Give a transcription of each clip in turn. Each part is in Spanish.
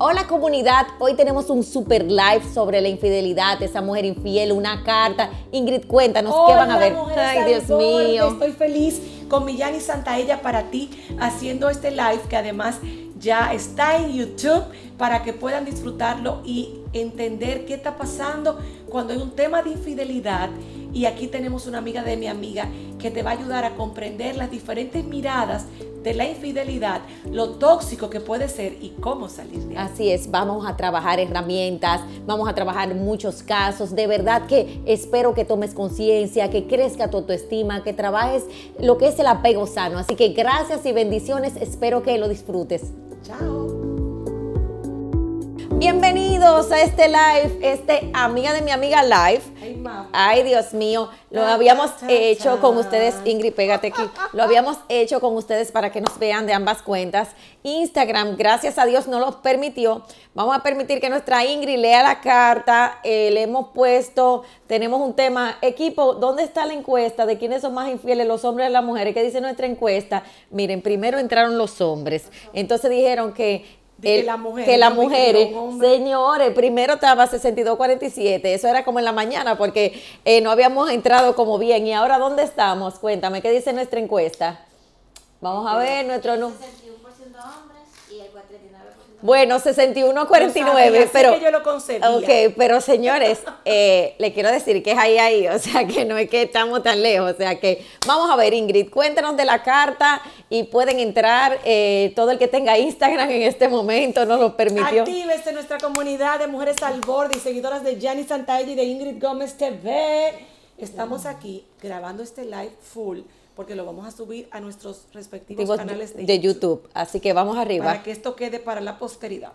Hola comunidad, hoy tenemos un super live sobre la infidelidad, esa mujer infiel, una carta. Ingrid, cuéntanos qué van a ver. Ay, Dios mío. Estoy feliz con Millán y Santaella para ti haciendo este live que además ya está en YouTube para que puedan disfrutarlo y entender qué está pasando cuando hay un tema de infidelidad. Y aquí tenemos una amiga de mi amiga que te va a ayudar a comprender las diferentes miradas de la infidelidad, lo tóxico que puede ser y cómo salir de eso. Así es, vamos a trabajar herramientas, vamos a trabajar muchos casos. De verdad que espero que tomes conciencia, que crezca tu autoestima, que trabajes lo que es el apego sano. Así que gracias y bendiciones, espero que lo disfrutes. Chao. Bienvenidos a este live, este amiga de mi amiga live. Ay, Dios mío, lo habíamos hecho con ustedes, Ingrid, pégate aquí. Lo habíamos hecho con ustedes para que nos vean de ambas cuentas. Instagram, gracias a Dios, no lo permitió. Vamos a permitir que nuestra Ingrid lea la carta. Eh, le hemos puesto, tenemos un tema. Equipo, ¿dónde está la encuesta de quiénes son más infieles, los hombres o las mujeres? ¿Qué dice nuestra encuesta? Miren, primero entraron los hombres. Entonces dijeron que que, la mujer, que las mujeres, señores, primero estaba 62.47, eso era como en la mañana porque eh, no habíamos entrado como bien. ¿Y ahora dónde estamos? Cuéntame, ¿qué dice nuestra encuesta? Vamos a este, ver nuestro... No bueno, 6149, pero... Que yo lo Ok, pero señores, eh, le quiero decir que es ahí, ahí, o sea que no es que estamos tan lejos, o sea que vamos a ver, Ingrid, cuéntanos de la carta y pueden entrar eh, todo el que tenga Instagram en este momento, nos lo permitió. Actívese nuestra comunidad de mujeres al borde y seguidoras de Janis santaelli y de Ingrid Gómez TV. Estamos aquí grabando este live full porque lo vamos a subir a nuestros respectivos canales de, YouTube. Así que vamos arriba. Para que esto quede para la posteridad.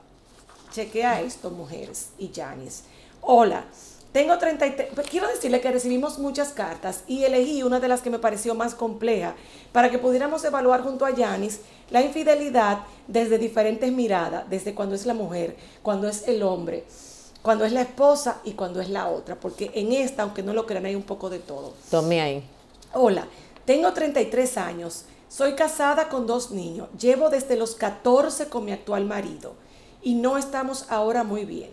Chequea esto, mujeres y Janis. Hola, tengo 33. Quiero decirle que recibimos muchas cartas y elegí una de las que me pareció más compleja para que pudiéramos evaluar junto a Yanis la infidelidad desde diferentes miradas, desde cuando es la mujer, cuando es el hombre, cuando es la esposa y cuando es la otra, porque en esta, aunque no lo crean, hay un poco de todo. Tome ahí. Hola, tengo 33 años, soy casada con dos niños, llevo desde los 14 con mi actual marido y no estamos ahora muy bien.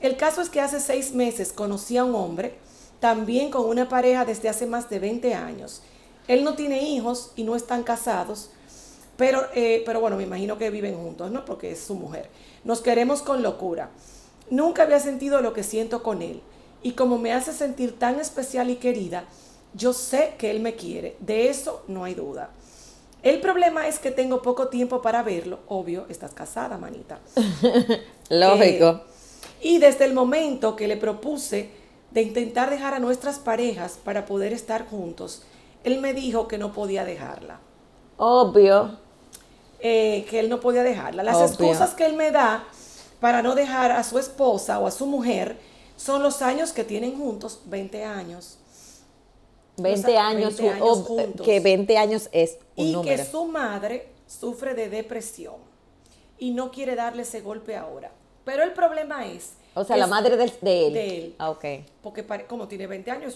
El caso es que hace seis meses conocí a un hombre, también con una pareja desde hace más de 20 años. Él no tiene hijos y no están casados, pero, eh, pero bueno, me imagino que viven juntos, ¿no? Porque es su mujer. Nos queremos con locura. Nunca había sentido lo que siento con él. Y como me hace sentir tan especial y querida, yo sé que Él me quiere, de eso no hay duda. El problema es que tengo poco tiempo para verlo. Obvio, estás casada, manita. Lógico. Eh, y desde el momento que le propuse de intentar dejar a nuestras parejas para poder estar juntos, él me dijo que no podía dejarla. Obvio. Eh, que él no podía dejarla. Las excusas que él me da para no dejar a su esposa o a su mujer son los años que tienen juntos, 20 años. 20 años, Que 20 años es un Y que su madre sufre de depresión y no quiere darle ese golpe ahora. Pero el problema es... O sea, la madre de, él. De él. Ah, ok. Porque como tiene 20 años, es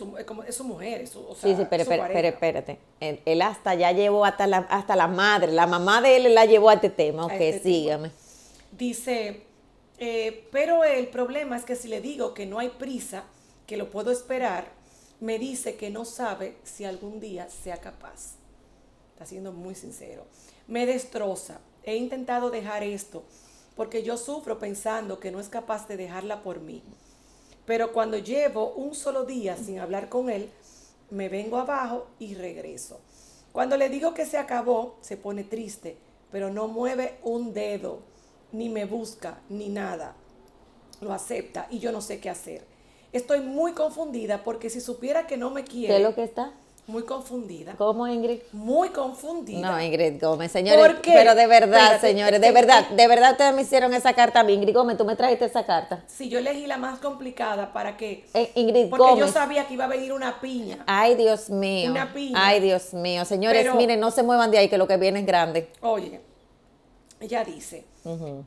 su, mujer, su, o Sí, sí, pero, espérate. Él, hasta ya llevó hasta la, hasta la madre, la mamá de él la llevó a este tema. Ok, este sígame. Dice, eh, pero el problema es que si le digo que no hay prisa, que lo puedo esperar, me dice que no sabe si algún día sea capaz. Está siendo muy sincero. Me destroza. He intentado dejar esto porque yo sufro pensando que no es capaz de dejarla por mí. Pero cuando llevo un solo día sin hablar con él, me vengo abajo y regreso. Cuando le digo que se acabó, se pone triste, pero no mueve un dedo, ni me busca, ni nada. Lo acepta y yo no sé qué hacer. Estoy muy confundida porque si supiera que no me quiere. ¿Qué es lo que está? Muy confundida. ¿Cómo, Ingrid? Muy confundida. No, Ingrid Gómez, señores. ¿Por qué? Pero de verdad, señores, de verdad, de verdad ustedes me hicieron esa carta a mí. Ingrid Gómez, tú me trajiste esa carta. Sí, yo elegí la más complicada para que. Ingrid eh, Ingrid porque yo sabía que iba a venir una piña. Ay, Dios mío. Una piña. Ay, Dios mío. Señores, miren, no se muevan de ahí, que lo que viene es grande. Oye, ella dice,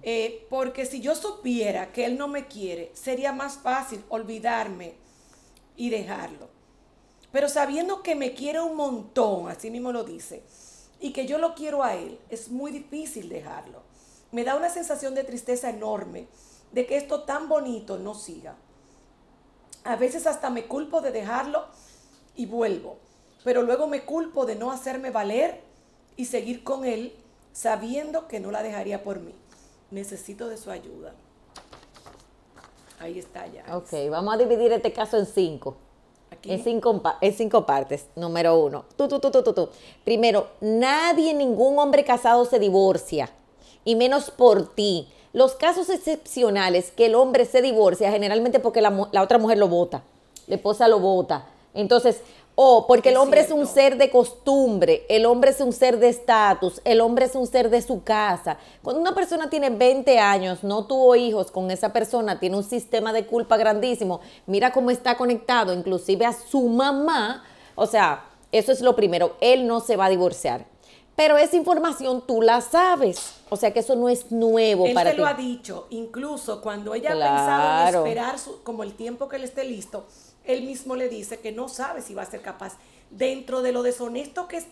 eh, porque si yo supiera que él no me quiere, sería más fácil olvidarme y dejarlo. Pero sabiendo que me quiere un montón, así mismo lo dice, y que yo lo quiero a él, es muy difícil dejarlo. Me da una sensación de tristeza enorme de que esto tan bonito no siga. A veces hasta me culpo de dejarlo y vuelvo, pero luego me culpo de no hacerme valer y seguir con él sabiendo que no la dejaría por mí. Necesito de su ayuda. Ahí está ya. Ok, vamos a dividir este caso en cinco. En cinco, en partes. Número uno. Tú, tú, tú, tú, tú, Primero, nadie, ningún hombre casado se divorcia. Y menos por ti. Los casos excepcionales que el hombre se divorcia generalmente porque la, la otra mujer lo vota. La esposa lo vota entonces, o porque el hombre es, un ser de costumbre, el hombre es un ser de estatus, el hombre es un ser de su casa. Cuando una persona tiene 20 años, no tuvo hijos con esa persona, tiene un sistema de culpa grandísimo, mira cómo está conectado inclusive a su mamá, o sea, eso es lo primero, él no se va a divorciar. Pero esa información tú la sabes, o sea que eso no es nuevo para ti. Él lo ha dicho, incluso cuando ella ha pensado en esperar como el tiempo que él esté listo, él mismo le dice que no sabe si va a ser capaz dentro de lo deshonesto que es,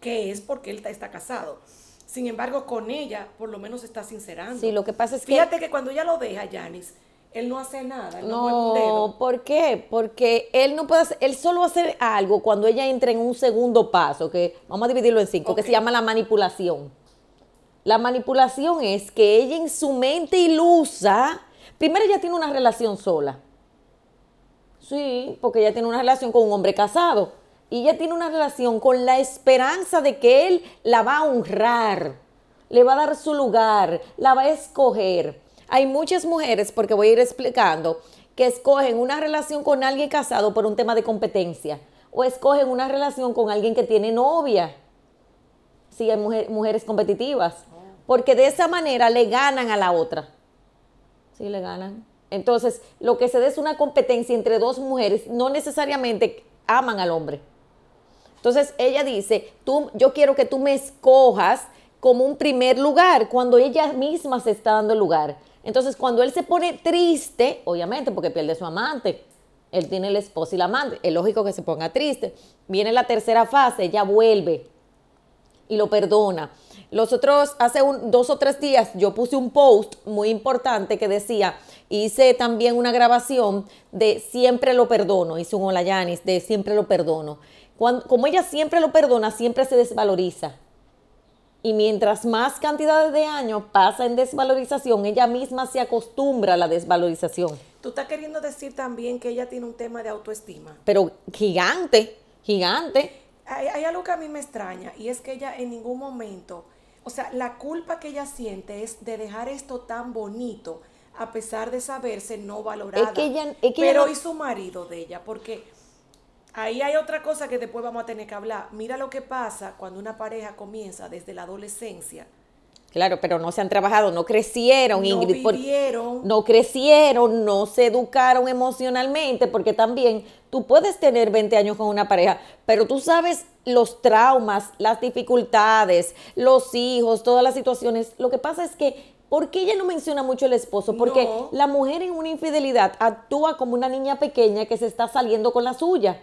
que es porque él está casado. Sin embargo, con ella, por lo menos está sincerando. Sí, lo que pasa es Fíjate que... Fíjate que cuando ella lo deja, Yanis, él no hace nada. no, no ¿por qué? Porque él no puede él solo hace algo cuando ella entra en un segundo paso, que vamos a dividirlo en cinco, que se llama la manipulación. La manipulación es que ella en su mente ilusa, primero ella tiene una relación sola Sí, porque ella tiene una relación con un hombre casado. Y ella tiene una relación con la esperanza de que él la va a honrar, le va a dar su lugar, la va a escoger. Hay muchas mujeres, porque voy a ir explicando, que escogen una relación con alguien casado por un tema de competencia o escogen una relación con alguien que tiene novia. Sí, hay mujeres competitivas. Porque de esa manera le ganan a la otra. Sí, le ganan. Entonces, lo que se da es una competencia entre dos mujeres, no necesariamente aman al hombre. Entonces, ella dice, tú, yo quiero que tú me escojas como un primer lugar, cuando ella misma se está dando el lugar. Entonces, cuando él se pone triste, obviamente, porque pierde a su amante, él tiene el esposo y la amante, es lógico que se ponga triste. Viene la tercera fase, ella vuelve y lo perdona. Los otros, hace dos o tres días, yo puse un post muy importante que decía, Hice también una grabación de Siempre lo perdono, Hice un Hola Yanis, de Siempre lo perdono. como ella siempre lo perdona, siempre se desvaloriza. Y mientras más cantidades de años pasa en desvalorización, ella misma se acostumbra a la desvalorización. Tú estás queriendo decir también que ella tiene un tema de autoestima. Pero gigante, gigante. Hay, hay algo que a mí me extraña y es que ella en ningún momento, o sea, la culpa que ella siente es de dejar esto tan bonito, a pesar de saberse no valorada. que ella, es pero y su marido de ella, porque ahí hay otra cosa que después vamos a tener que hablar. Mira lo que pasa cuando una pareja comienza desde la adolescencia. Claro, pero no se han trabajado, no crecieron, no Vivieron. no crecieron, no se educaron emocionalmente, porque también tú puedes tener 20 años con una pareja, pero tú sabes los traumas, las dificultades, los hijos, todas las situaciones. Lo que pasa es que ¿Por qué ella no menciona mucho el esposo? Porque la mujer en una infidelidad actúa como una niña pequeña que se está saliendo con la suya.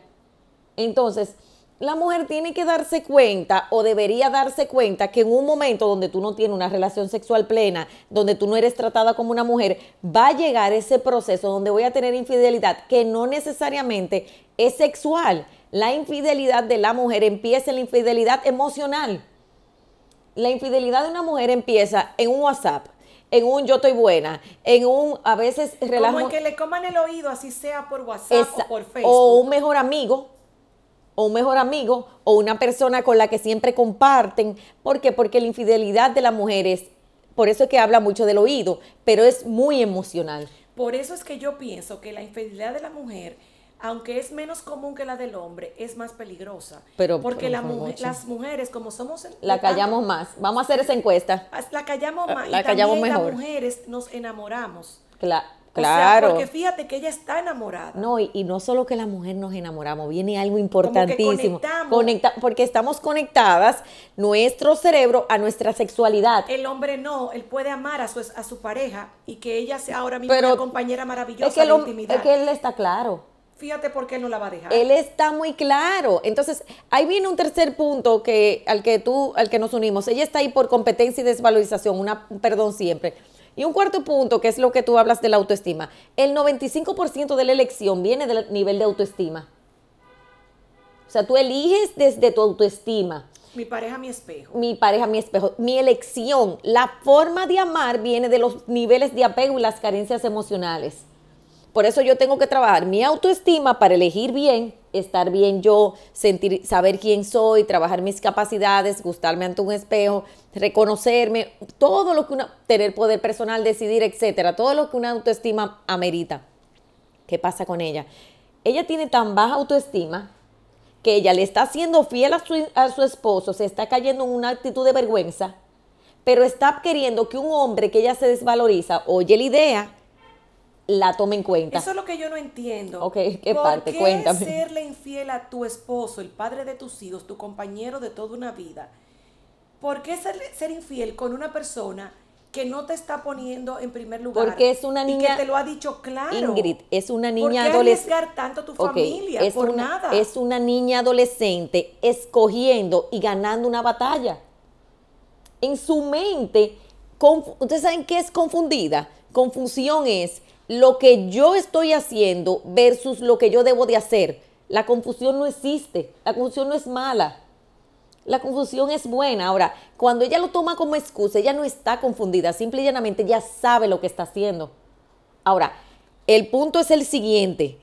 Entonces, la mujer tiene que darse cuenta o debería darse cuenta que en un momento donde tú no tienes una relación sexual plena, donde tú no eres tratada como una mujer, va a llegar ese proceso donde voy a tener infidelidad que no necesariamente es sexual. La infidelidad de la mujer empieza en la infidelidad emocional. La infidelidad de una mujer empieza en un WhatsApp, en un yo estoy buena, en un a veces relajo... Como el que le coman el oído, así sea por WhatsApp o por Facebook. O un mejor amigo, o un mejor amigo, o una persona con la que siempre comparten. porque Porque la infidelidad de las mujeres, por eso es que habla mucho del oído, pero es muy emocional. Por eso es que yo pienso que la infidelidad de la mujer aunque es menos común que la del hombre, es más peligrosa. porque la las mujeres, como somos... La callamos más. Vamos a hacer esa encuesta. La callamos ah, más. La, y también Las mujeres nos enamoramos. Claro. porque fíjate que ella está enamorada. No, y, no solo que la mujer nos enamoramos, viene algo importantísimo. porque estamos conectadas nuestro cerebro a nuestra sexualidad. El hombre no, él puede amar a su, a su pareja y que ella sea ahora mismo una compañera maravillosa es intimidad. Es que él está claro fíjate por qué él no la va a dejar. Él está muy claro. Entonces, ahí viene un tercer punto que, al que tú, al que nos unimos. Ella está ahí por competencia y desvalorización, una, perdón siempre. Y un cuarto punto, que es lo que tú hablas de la autoestima. El 95% de la elección viene del nivel de autoestima. O sea, tú eliges desde tu autoestima. Mi pareja, mi espejo. Mi pareja, mi espejo. Mi elección. La forma de amar viene de los niveles de apego y las carencias emocionales. Por eso yo tengo que trabajar mi autoestima para elegir bien, estar bien yo, sentir, saber quién soy, trabajar mis capacidades, gustarme ante un espejo, reconocerme, todo lo que una, tener poder personal, decidir, etcétera, todo lo que una autoestima amerita. ¿Qué pasa con ella? Ella tiene tan baja autoestima que ella le está haciendo fiel a su, a su esposo, se está cayendo en una actitud de vergüenza, pero está queriendo que un hombre que ella se desvaloriza oye la idea la tome en cuenta. Eso es lo que yo no entiendo. Ok, ¿qué ¿Por Qué serle infiel a tu esposo, el padre de tus hijos, tu compañero de toda una vida? ¿Por qué ser, infiel con una persona que no te está poniendo en primer lugar? Porque es una niña. Y que te lo ha dicho claro. Ingrid, es una niña adolescente. ¿Por qué arriesgar tanto tu familia? por nada. Es una niña adolescente escogiendo y ganando una batalla. En su mente, ¿ustedes saben qué es confundida? Confusión es lo que yo estoy haciendo versus lo que yo debo de hacer. La confusión no existe, la confusión no es mala, la confusión es buena. Ahora, cuando ella lo toma como excusa, ella no está confundida, simple y llanamente ya sabe lo que está haciendo. Ahora, el punto es el siguiente,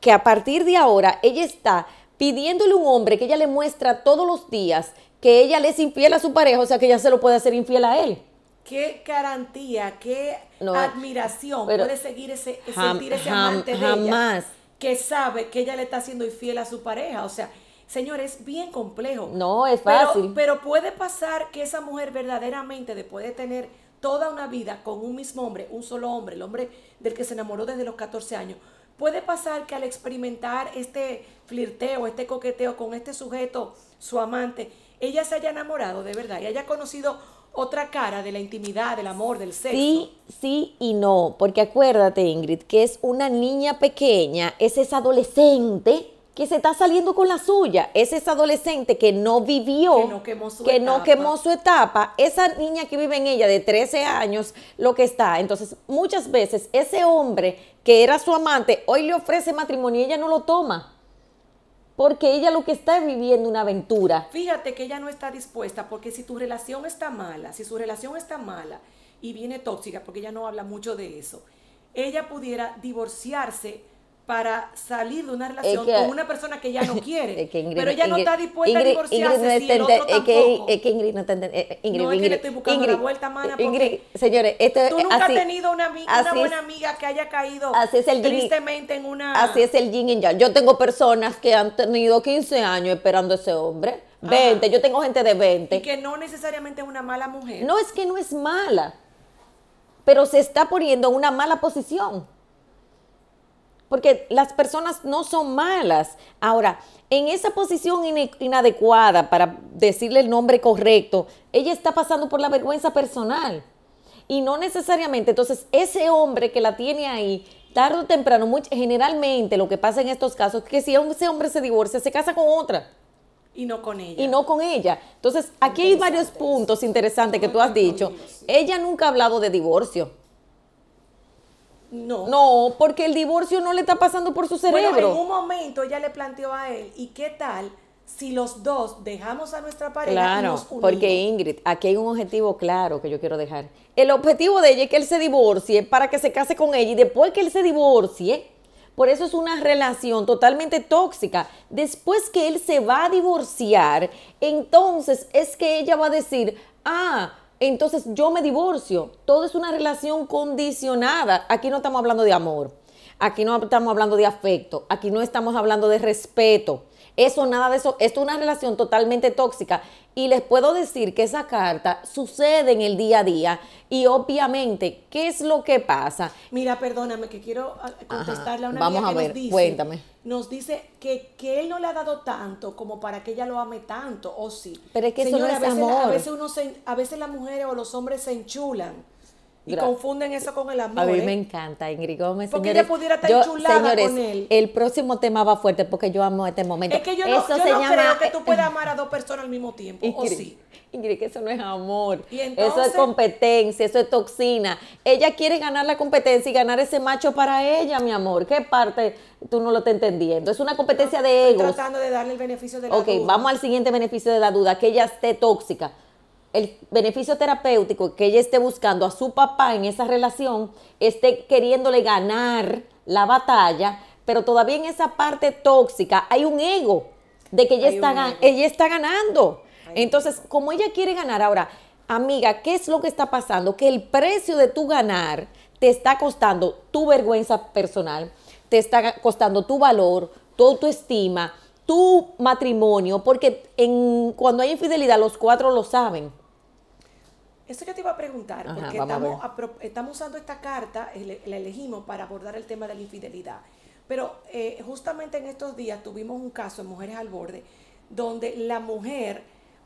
que a partir de ahora ella está pidiéndole a un hombre que ella le muestra todos los días que ella le es infiel a su pareja, o sea que ella se lo puede hacer infiel a él qué garantía, qué admiración puede seguir ese, sentir ese amante de ella que sabe que ella le está siendo infiel a su pareja. O sea, señor, es bien complejo. No, es fácil. Pero, pero puede pasar que esa mujer verdaderamente después de tener toda una vida con un mismo hombre, un solo hombre, el hombre del que se enamoró desde los 14 años, puede pasar que al experimentar este flirteo, este coqueteo con este sujeto, su amante, ella se haya enamorado de verdad y haya conocido otra cara de la intimidad, del amor, del sexo. Sí, sí y no, porque acuérdate, Ingrid, que es una niña pequeña, es esa adolescente que se está saliendo con la suya, es esa adolescente que no vivió, que no quemó su, etapa, esa niña que vive en ella de 13 años, lo que está. Entonces, muchas veces ese hombre que era su amante, hoy le ofrece matrimonio y ella no lo toma porque ella lo que está es viviendo una aventura. Fíjate que ella no está dispuesta, porque si tu relación está mala, si su relación está mala y viene tóxica, porque ella no habla mucho de eso, ella pudiera divorciarse para salir de una relación con una persona que ya no quiere. pero ella no está dispuesta a divorciarse no el otro tampoco. Es que, Ingrid no está eh, eh, no, es que le estoy buscando la vuelta, mana, porque señores, esto Tú nunca has tenido una, amiga, una buena amiga que haya caído tristemente en una... Así es el yin y yang. Yo tengo personas que han tenido 15 años esperando a ese hombre. 20, ah. yo tengo gente de 20. Y que no necesariamente es una mala mujer. No, es que no es mala, pero se está poniendo en una mala posición porque las personas no son malas. Ahora, en esa posición inadecuada para decirle el nombre correcto, ella está pasando por la vergüenza personal. Y no necesariamente, entonces ese hombre que la tiene ahí, tarde o temprano, generalmente lo que pasa en estos casos es que si ese hombre se divorcia, se casa con otra. Y no con ella. Y no con ella. Entonces, aquí hay varios puntos interesantes que tú has dicho. Ella nunca ha hablado de divorcio no. No, porque el divorcio no le está pasando por su cerebro. Bueno, en un momento ella le planteó a él, ¿y qué tal si los dos dejamos a nuestra pareja claro, y nos unimos? porque Ingrid, aquí hay un objetivo claro que yo quiero dejar. El objetivo de ella es que él se divorcie para que se case con ella y después que él se divorcie, por eso es una relación totalmente tóxica. Después que él se va a divorciar, entonces es que ella va a decir, ah, entonces yo me divorcio. Todo es una relación condicionada. Aquí no estamos hablando de amor, aquí no estamos hablando de afecto, aquí no estamos hablando de respeto. Eso, nada de eso. Esto es una relación totalmente tóxica y les puedo decir que esa carta sucede en el día a día y obviamente, ¿qué es lo que pasa? Mira, perdóname que quiero ah, contestarle a una Vamos que nos dice, cuéntame. Nos dice que, que, él no le ha dado tanto como para que ella lo ame tanto, o sí. Pero es que eso veces, A veces, uno a veces las mujeres o los hombres se enchulan y confunden eso con el amor. A mí me ¿eh? encanta, Ingrid Gómez. Porque ella pudiera estar chulada con él. El próximo tema va fuerte porque yo amo este momento. Es que yo no, creo que tú eh, puedas eh, amar a dos personas al mismo tiempo. o sí. Ingrid, que eso no es amor. eso es competencia, eso es toxina. Ella quiere ganar la competencia y ganar ese macho para ella, mi amor. ¿Qué parte tú no lo estás entendiendo? Es una competencia de egos. Estoy tratando de darle el beneficio de la duda. Ok, vamos al siguiente beneficio de la duda, que ella esté tóxica el beneficio terapéutico que ella esté buscando a su papá en esa relación, esté queriéndole ganar la batalla, pero todavía en esa parte tóxica hay un ego de que ella, está, ella está ganando. Entonces, como ella quiere ganar ahora, amiga, ¿qué es lo que está pasando? Que el precio de tu ganar te está costando tu vergüenza personal, te está costando tu valor, tu autoestima, tu matrimonio, porque en, cuando hay infidelidad los cuatro lo saben. Eso yo te iba a preguntar, porque estamos, usando esta carta, la elegimos para abordar el tema de la infidelidad. Pero eh, justamente en estos días tuvimos un caso en Mujeres al Borde, donde la mujer,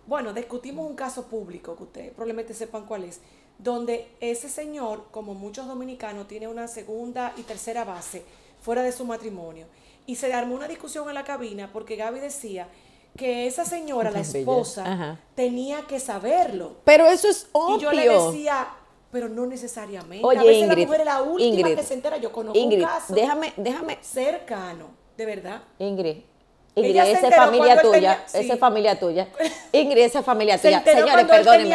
bueno, discutimos un caso público, que ustedes probablemente sepan cuál es, donde ese señor, como muchos dominicanos, tiene una segunda y tercera base fuera de su matrimonio. Y se armó una discusión en la cabina porque Gaby decía que esa señora, la esposa, tenía que saberlo. Pero eso es obvio. Y yo le decía, pero no necesariamente. Oye, a veces Ingrid, la mujer es la última que se entera. Yo conozco Ingrid, un caso déjame, déjame. cercano, de verdad. Ingrid. Ingrid, esa es familia tuya, esa familia tuya. Ingrid, esa es familia tuya. Señores, perdónenme,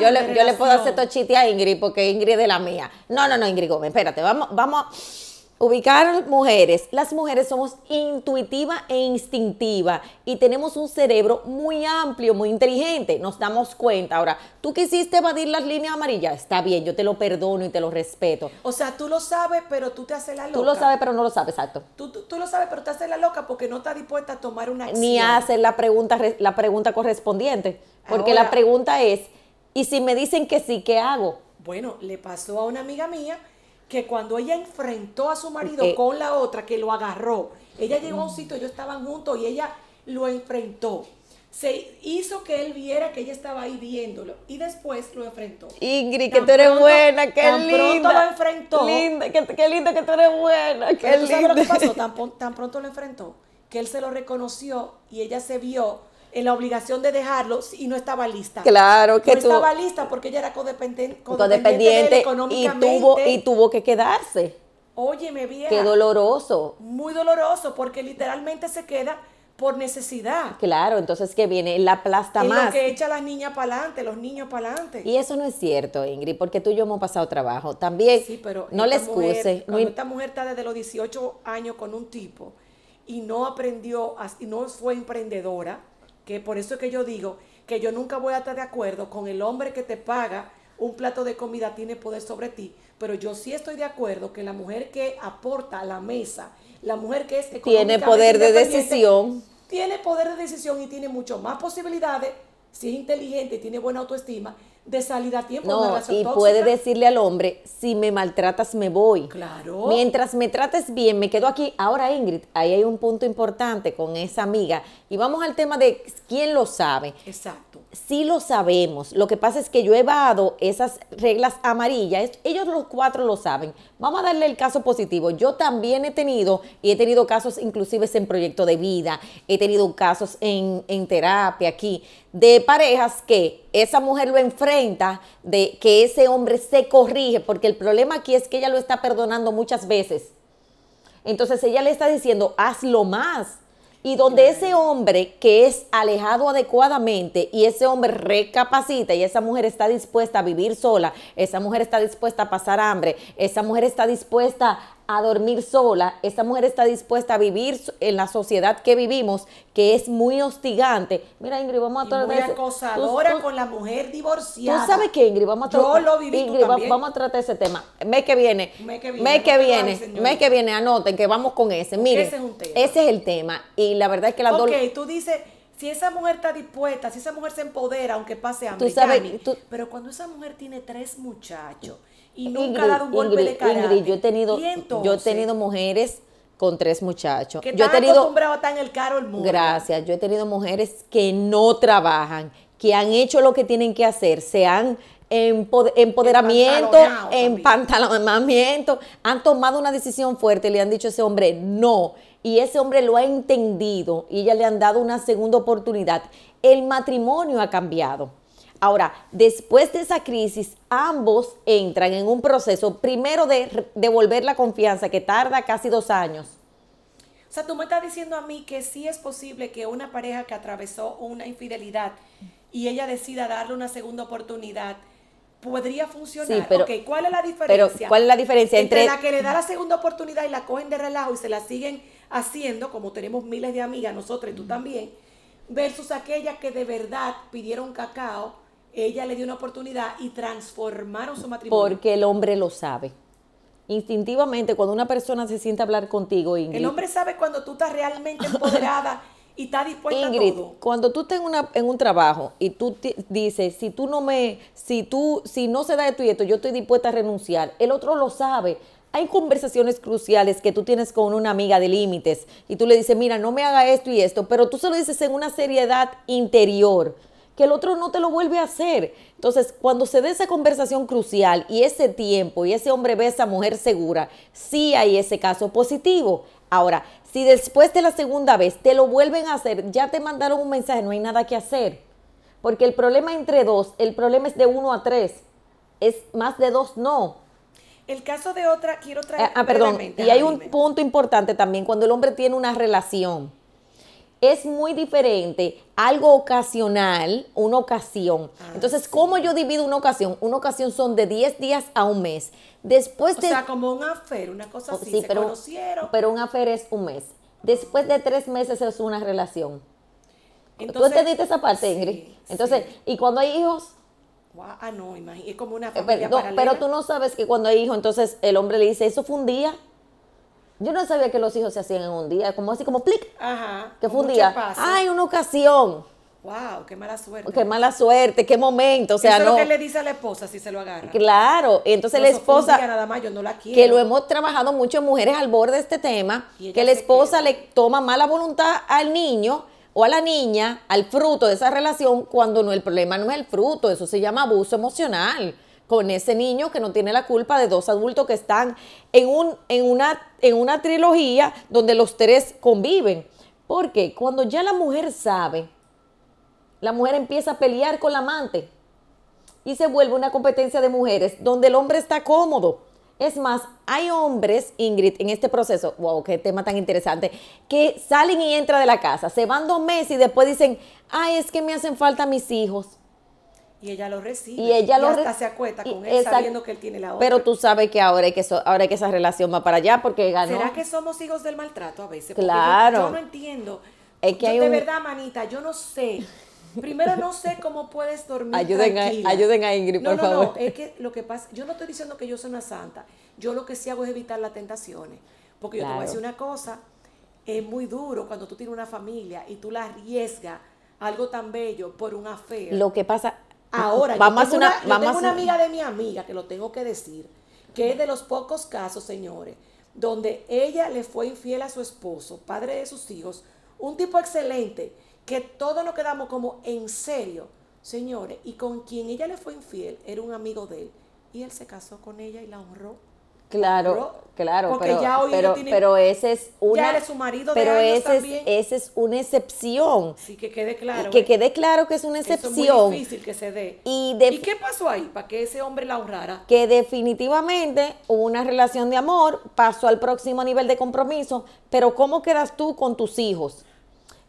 yo, le, yo, le, puedo hacer tochiti a Ingrid porque Ingrid es de la mía. No, no, no, Ingrid Gómez, espérate, vamos, vamos. Ubicar mujeres. Las mujeres somos intuitiva e instintiva y tenemos un cerebro muy amplio, muy inteligente. Nos damos cuenta. Ahora, tú quisiste evadir las líneas amarillas. Está bien, yo te lo perdono y te lo respeto. O sea, tú lo sabes, pero tú te haces la loca. Tú lo sabes, pero no lo sabes, exacto. Tú, tú, lo sabes, pero te haces la loca porque no estás dispuesta a tomar una acción. Ni a hacer la pregunta, la pregunta correspondiente. Porque la pregunta es, ¿y si me dicen que sí, qué hago? Bueno, le pasó a una amiga mía que cuando ella enfrentó a su marido eh, con la otra, que lo agarró, ella llegó a un sitio, ellos estaban juntos y ella lo enfrentó. Se hizo que él viera que ella estaba ahí viéndolo y después lo enfrentó. Ingrid, que tú eres buena, que tan linda. Tan pronto lo enfrentó. Linda, que, qué lindo que tú eres buena, qué sabes lo que pasó? tan pronto lo enfrentó que él se lo reconoció y ella se vio en la obligación de dejarlo y no estaba lista. Claro que no estaba lista porque ella era codependiente, codependiente, económicamente. Y tuvo, y tuvo que quedarse. Óyeme bien. Qué doloroso. Muy doloroso porque literalmente se queda por necesidad. Claro, entonces que viene la plasta más. Lo que echa a las niñas para adelante, los niños para adelante. Y eso no es cierto, Ingrid, porque tú y yo hemos pasado trabajo. También sí, pero no le excuses. Cuando esta mujer está desde los 18 años con un tipo y no aprendió, y no fue emprendedora, que por eso es que yo digo que yo nunca voy a estar de acuerdo con el hombre que te paga un plato de comida tiene poder sobre ti, pero yo sí estoy de acuerdo que la mujer que aporta a la mesa, la mujer que es tiene poder de decisión, tiene poder de decisión y tiene mucho más posibilidades si es inteligente y tiene buena autoestima de salida a tiempo. No, y puede decirle al hombre, si me maltratas me voy. Claro. Mientras me trates bien, me quedo aquí. Ahora, Ingrid, ahí hay un punto importante con esa amiga. Y vamos al tema de quién lo sabe. Exacto. si lo sabemos. Lo que pasa es que yo he dado esas reglas amarillas. Ellos los cuatro lo saben, Vamos a darle el caso positivo. Yo también he tenido, y he tenido casos inclusive en proyecto de vida, he tenido casos en, terapia aquí, de parejas que esa mujer lo enfrenta, de que ese hombre se corrige, porque el problema aquí es que ella lo está perdonando muchas veces. Entonces ella le está diciendo, hazlo más y donde ese hombre que es alejado adecuadamente y ese hombre recapacita y esa mujer está dispuesta a vivir sola, esa mujer está dispuesta a pasar hambre, esa mujer está dispuesta a dormir sola, esa mujer está dispuesta a vivir en la sociedad que vivimos, que es muy hostigante. Mira, Ingrid, vamos a tratar de... acosadora con la mujer divorciada. ¿Tú sabes qué, Ingrid? Vamos a tratar... vamos a tratar ese tema. Mes que viene. Mes que viene. Mes que viene. Anoten que vamos con ese. Miren, ese es, el tema. Y la verdad es que la Ok, tú dices si esa mujer está dispuesta, si esa mujer se empodera, aunque pase hambre, pero cuando esa mujer tiene tres muchachos, y nunca ha dado un golpe de cara. yo he tenido, yo he tenido mujeres con tres muchachos. Que yo he tenido acostumbrado a estar en el caro el mundo. Gracias. Yo he tenido mujeres que no trabajan, que han hecho lo que tienen que hacer, se han empoderado, empoderamiento, han tomado una decisión fuerte, le han dicho a ese hombre no, y ese hombre lo ha entendido y ella le han dado una segunda oportunidad. El matrimonio ha cambiado. Ahora, después de esa crisis, ambos entran en un proceso, primero de devolver la confianza, que tarda casi dos años. O sea, tú me estás diciendo a mí que sí es posible que una pareja que atravesó una infidelidad y ella decida darle una segunda oportunidad, podría funcionar. pero, ¿cuál es la diferencia? ¿cuál es la diferencia entre, la que le da la segunda oportunidad y la cogen de relajo y se la siguen haciendo, como tenemos miles de amigas, nosotros y tú también, versus aquellas que de verdad pidieron cacao, ella le dio una oportunidad y transformaron su matrimonio. Porque el hombre lo sabe. Instintivamente, cuando una persona se siente a hablar contigo, Ingrid. El hombre sabe cuando tú estás realmente empoderada y estás dispuesta a todo. Cuando tú estás en, una, en un trabajo y tú dices, si tú no me, si tú, si no se da esto y esto, yo estoy dispuesta a renunciar. El otro lo sabe hay conversaciones cruciales que tú tienes con una amiga de límites y tú le dices, mira, no me haga esto y esto, pero tú se lo dices en una seriedad interior que el otro no te lo vuelve a hacer. Entonces, cuando se dé esa conversación crucial y ese tiempo y ese hombre ve a esa mujer segura, sí hay ese caso positivo. Ahora, si después de la segunda vez te lo vuelven a hacer, ya te mandaron un mensaje, no hay nada que hacer. Porque el problema entre dos, el problema es de uno a tres. Es más de dos, no. El caso de otra, quiero traer. Eh, ah, perdón. Y hay un punto importante también, cuando el hombre tiene una relación es muy diferente algo ocasional, una ocasión. Ah, entonces, ¿cómo yo divido una ocasión? Una ocasión son de 10 días a un mes. Después de... O sea, como un afer, una cosa oh, así, se pero, conocieron. Pero un afer es un mes. Después de tres meses es una relación. Entonces, ¿Tú diste esa parte, Ingrid? Entonces, ¿y cuando hay hijos? ah, no, imagínate, es como una eh, familia pero, pero tú no sabes que cuando hay hijos, entonces el hombre le dice, eso fue un día, yo no sabía que los hijos se hacían en un día, como así como plic. Ajá. Que fue un día. Ay, una ocasión. Wow, qué mala suerte. Qué mala suerte, qué momento. O sea, Eso Es lo que le dice a la esposa si se lo agarra. Claro, entonces la esposa. nada yo no la quiero. Que lo hemos trabajado mucho en mujeres al borde de este tema, que la esposa le toma mala voluntad al niño o a la niña, al fruto de esa relación, cuando no el problema no es el fruto, eso se llama abuso emocional con ese niño que no tiene la culpa de dos adultos que están en, un, en, una, en una trilogía donde los tres conviven. Porque cuando ya la mujer sabe, la mujer empieza a pelear con la amante y se vuelve una competencia de mujeres donde el hombre está cómodo. Es más, hay hombres, Ingrid, en este proceso, wow, qué tema tan interesante, que salen y entran de la casa, se van dos meses y después dicen, ay, es que me hacen falta mis hijos y ella lo recibe. Y ella hasta se acuesta con él sabiendo que él tiene la otra. Pero tú sabes que ahora hay que, ahora que esa relación va para allá porque ganó. ¿Será que somos hijos del maltrato a veces? claro. Yo, no entiendo. Es que de verdad, manita, yo no sé. Primero no sé cómo puedes dormir ayuden A, a Ingrid, por no, no, favor. No, es que lo que pasa, yo no estoy diciendo que yo soy una santa. Yo lo que sí hago es evitar las tentaciones. Porque yo te voy a decir una cosa, es muy duro cuando tú tienes una familia y tú la arriesgas algo tan bello por una fea. Lo que pasa, Ah, Ahora, vamos yo una, tengo una amiga de mi amiga, que lo tengo que decir, que es de los pocos casos, señores, donde ella le fue infiel a su esposo, padre de sus hijos, un tipo excelente, que todos nos quedamos como en serio, señores, y con quien ella le fue infiel era un amigo de él, y él se casó con ella y la honró. Claro. Claro, pero, ese es una, pero ese, es, una excepción. Sí, que quede claro. que ¿eh? quede claro que es una excepción. es muy difícil que se dé. Y, qué pasó ahí para que ese hombre la ahorrara? Que definitivamente una relación de amor pasó al próximo nivel de compromiso, pero ¿cómo quedas tú con tus hijos?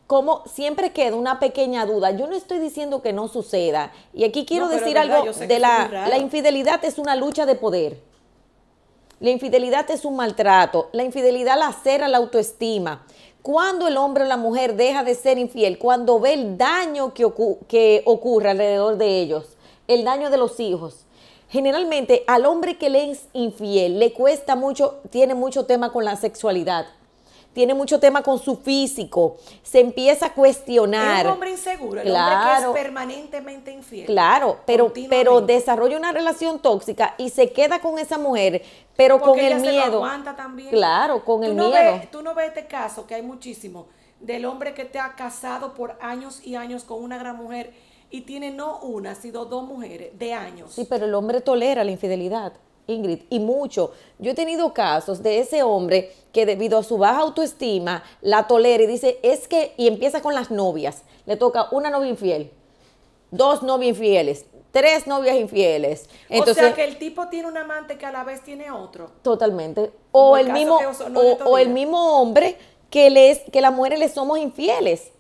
como siempre queda una pequeña duda. Yo no estoy diciendo que no suceda. Y aquí quiero decir algo de la, la infidelidad es una lucha de poder. La infidelidad es un maltrato. La infidelidad lacera la autoestima. Cuando el hombre o la mujer deja de ser infiel, cuando ve el daño que, que ocurre alrededor de ellos, el daño de los hijos, Generalmente al hombre que le es infiel le cuesta mucho, tiene mucho tema con la sexualidad tiene mucho tema con su físico, se empieza a cuestionar. Es un hombre inseguro, el hombre que es permanentemente infiel. Claro, pero, desarrolla una relación tóxica y se queda con esa mujer, pero con el miedo. Se aguanta también. Claro, con el miedo. tú no ves este caso que hay muchísimo del hombre que te ha casado por años y años con una gran mujer y tiene no una, sino dos mujeres de años. Sí, pero el hombre tolera la infidelidad. Ingrid, y mucho. Yo he tenido casos de ese hombre que debido a su baja autoestima la tolera y dice, es que, y empieza con las novias. Le toca una novia infiel, dos novias infieles, tres novias infieles. Entonces, o sea que el tipo tiene un amante que a la vez tiene otro. Totalmente. O, el, mismo, o, el mismo hombre que, les, que la mujeres le somos infieles.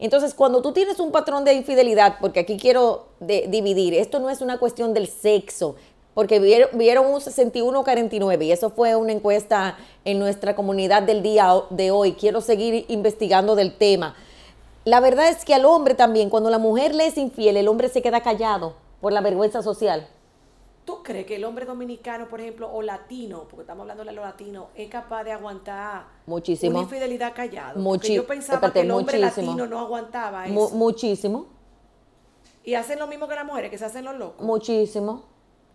Entonces, cuando tú tienes un patrón de infidelidad, porque aquí quiero dividir, esto no es una cuestión del sexo, porque vieron, un 61-49 y eso fue una encuesta en nuestra comunidad del día de hoy. Quiero seguir investigando del tema. La verdad es que al hombre también, cuando la mujer le es infiel, el hombre se queda callado por la vergüenza social. ¿Tú crees que el hombre dominicano, por ejemplo, o latino, porque estamos hablando de los latinos, es capaz de aguantar muchísimo. una infidelidad callado? Muchísimo. yo pensaba que el hombre latino no aguantaba eso. muchísimo. ¿Y hacen lo mismo que las mujeres, que se hacen los locos? Muchísimo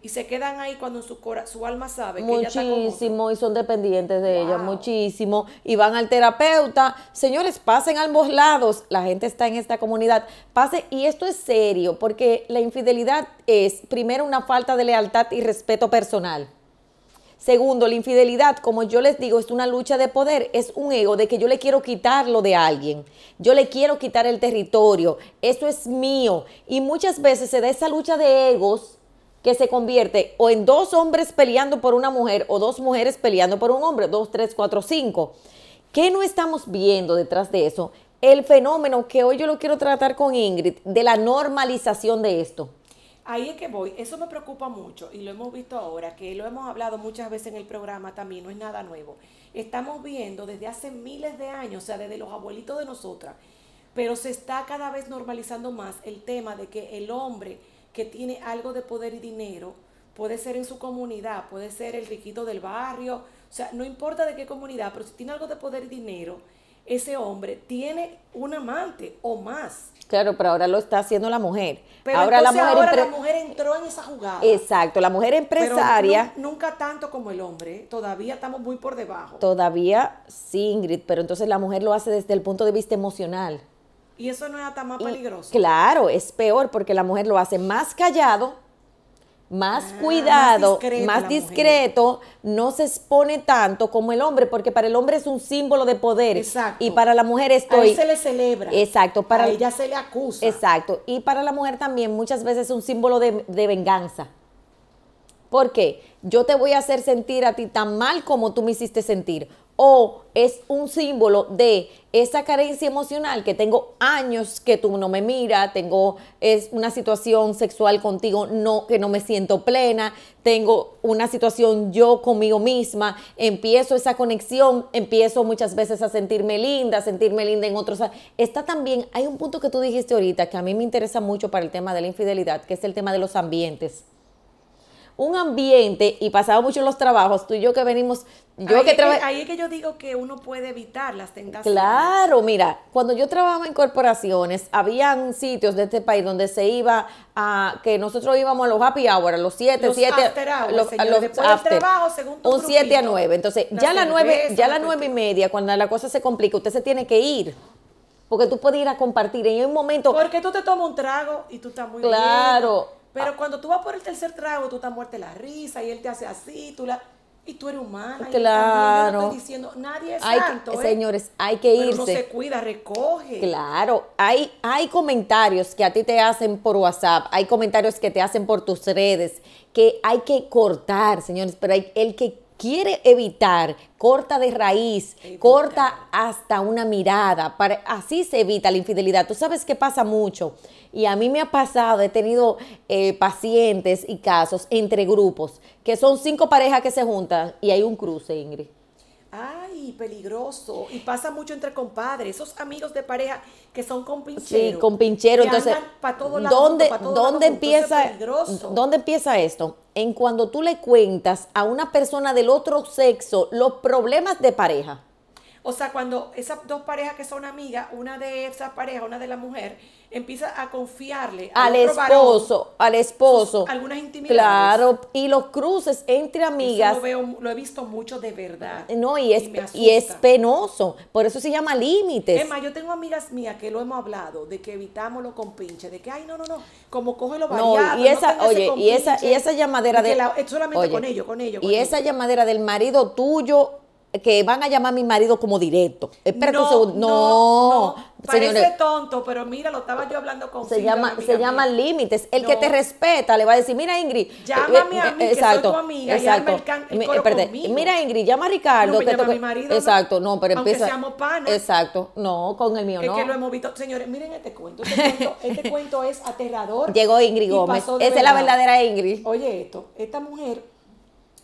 y se quedan ahí cuando su, su alma sabe muchísimo, que ella está y son dependientes de ella, muchísimo. Y van al terapeuta. Señores, pasen a ambos lados. La gente está en esta comunidad. Pase, y esto es serio, porque la infidelidad es, primero, una falta de lealtad y respeto personal. Segundo, la infidelidad, como yo les digo, es una lucha de poder, es un ego de que yo le quiero quitarlo de alguien, yo le quiero quitar el territorio, eso es mío. Y muchas veces se da esa lucha de egos que se convierte o en dos hombres peleando por una mujer o dos mujeres peleando por un hombre, dos, tres, cuatro, cinco. ¿Qué no estamos viendo detrás de eso? El fenómeno que hoy yo lo quiero tratar con Ingrid, de la normalización de esto. Ahí es que voy, eso me preocupa mucho y lo hemos visto ahora, que lo hemos hablado muchas veces en el programa también, no es nada nuevo. Estamos viendo desde hace miles de años, o sea, desde los abuelitos de nosotras, pero se está cada vez normalizando más el tema de que el hombre que tiene algo de poder y dinero, puede ser en su comunidad, puede ser el riquito del barrio, o sea, no importa de qué comunidad, pero si tiene algo de poder y dinero, ese hombre tiene un amante o más. Claro, pero ahora lo está haciendo la mujer. Pero ahora, la mujer, ahora la mujer entró en esa jugada. Exacto, la mujer empresaria. nunca tanto como el hombre, todavía estamos muy por debajo. Todavía sí, Ingrid, pero entonces la mujer lo hace desde el punto de vista emocional. Y eso no es tan más peligroso. Claro, es peor porque la mujer lo hace más callado, más ah, cuidado, más, discreto, no se expone tanto como el hombre, porque para el hombre es un símbolo de poder. Exacto. Y para la mujer estoy. A él se le celebra. Exacto. Para a ella se le acusa. Exacto. Y para la mujer también muchas veces es un símbolo de, de venganza. ¿Por qué? Yo te voy a hacer sentir a ti tan mal como tú me hiciste sentir o es un símbolo de esa carencia emocional que tengo años que tú no me miras, tengo es una situación sexual contigo no que no me siento plena, tengo una situación yo conmigo misma, empiezo esa conexión, empiezo muchas veces a sentirme linda, sentirme linda en otros. Está también hay un punto que tú dijiste ahorita que a mí me interesa mucho para el tema de la infidelidad, que es el tema de los ambientes un ambiente, y pasaba mucho en los trabajos, tú y yo que venimos... Yo ahí, que ahí es que yo digo que uno puede evitar las tentaciones. Claro, mira, cuando yo trabajaba en corporaciones, habían sitios de este país donde se iba a, que nosotros íbamos a los happy hour, a los 7, 7, los, señor, los after, trabajo, según tu un 7 a 9. Entonces, ya a las 9, ya la 9 y media, cuando la cosa se complica, usted se tiene que ir porque tú puedes ir a compartir en un momento. Porque tú te tomas un trago y tú estás muy Claro. Pero ah. cuando tú vas por el tercer trago, tú estás muerte la risa y él te hace así, tú la... Y tú eres humana. Claro. Y no estoy diciendo, nadie es hay ¿eh? Señores, hay que irse. Pero no se cuida, recoge. Claro. Hay, hay comentarios que a ti te hacen por WhatsApp, hay comentarios que te hacen por tus redes, que hay que cortar, señores. Pero hay, el que quiere evitar, corta de raíz, corta hasta una mirada, para, así se evita la infidelidad. Tú sabes que pasa mucho y a mí me ha pasado, he tenido eh, pacientes y casos entre grupos, que son cinco parejas que se juntan y hay un cruce, Ingrid. Ay, peligroso. Y pasa mucho entre compadres, esos amigos de pareja que son compincheros. Sí, compincheros. Entonces, ¿dónde, empieza, ¿dónde empieza esto? En cuando tú le cuentas a una persona del otro sexo los problemas de pareja. O sea, cuando esas dos parejas que son amigas, una de esas parejas, una de la mujer, empieza a confiarle al, al esposo, al esposo. algunas intimidades. Claro, y los cruces entre amigas. Yo lo, veo, lo he visto mucho de verdad. No, y es, y, es penoso. Por eso se llama límites. Emma, yo tengo amigas mías que lo hemos hablado, de que evitamos con pinche, de que, ay, no, no, no, como coge lo variado. No, y esa, oye, y esa, y esa llamadera de. La, solamente con ellos, con ellos. y esa llamadera del marido tuyo que van a llamar a mi marido como directo. Espera no, No, no, Parece tonto, pero mira, lo estaba yo hablando con Se llama, se llama límites. El que te respeta le va a decir, mira Ingrid. Llámame eh, a mi eh, exacto, soy tu amiga. Exacto. Y el, Mira Ingrid, llama a Ricardo. No pues a mi marido. Exacto, no, pero empieza. seamos panas. Exacto, no, con el mío es que lo hemos visto. Señores, miren este cuento. Este cuento, este cuento es aterrador. Llegó Ingrid Gómez. Esa es la verdadera Ingrid. Oye, esto, esta mujer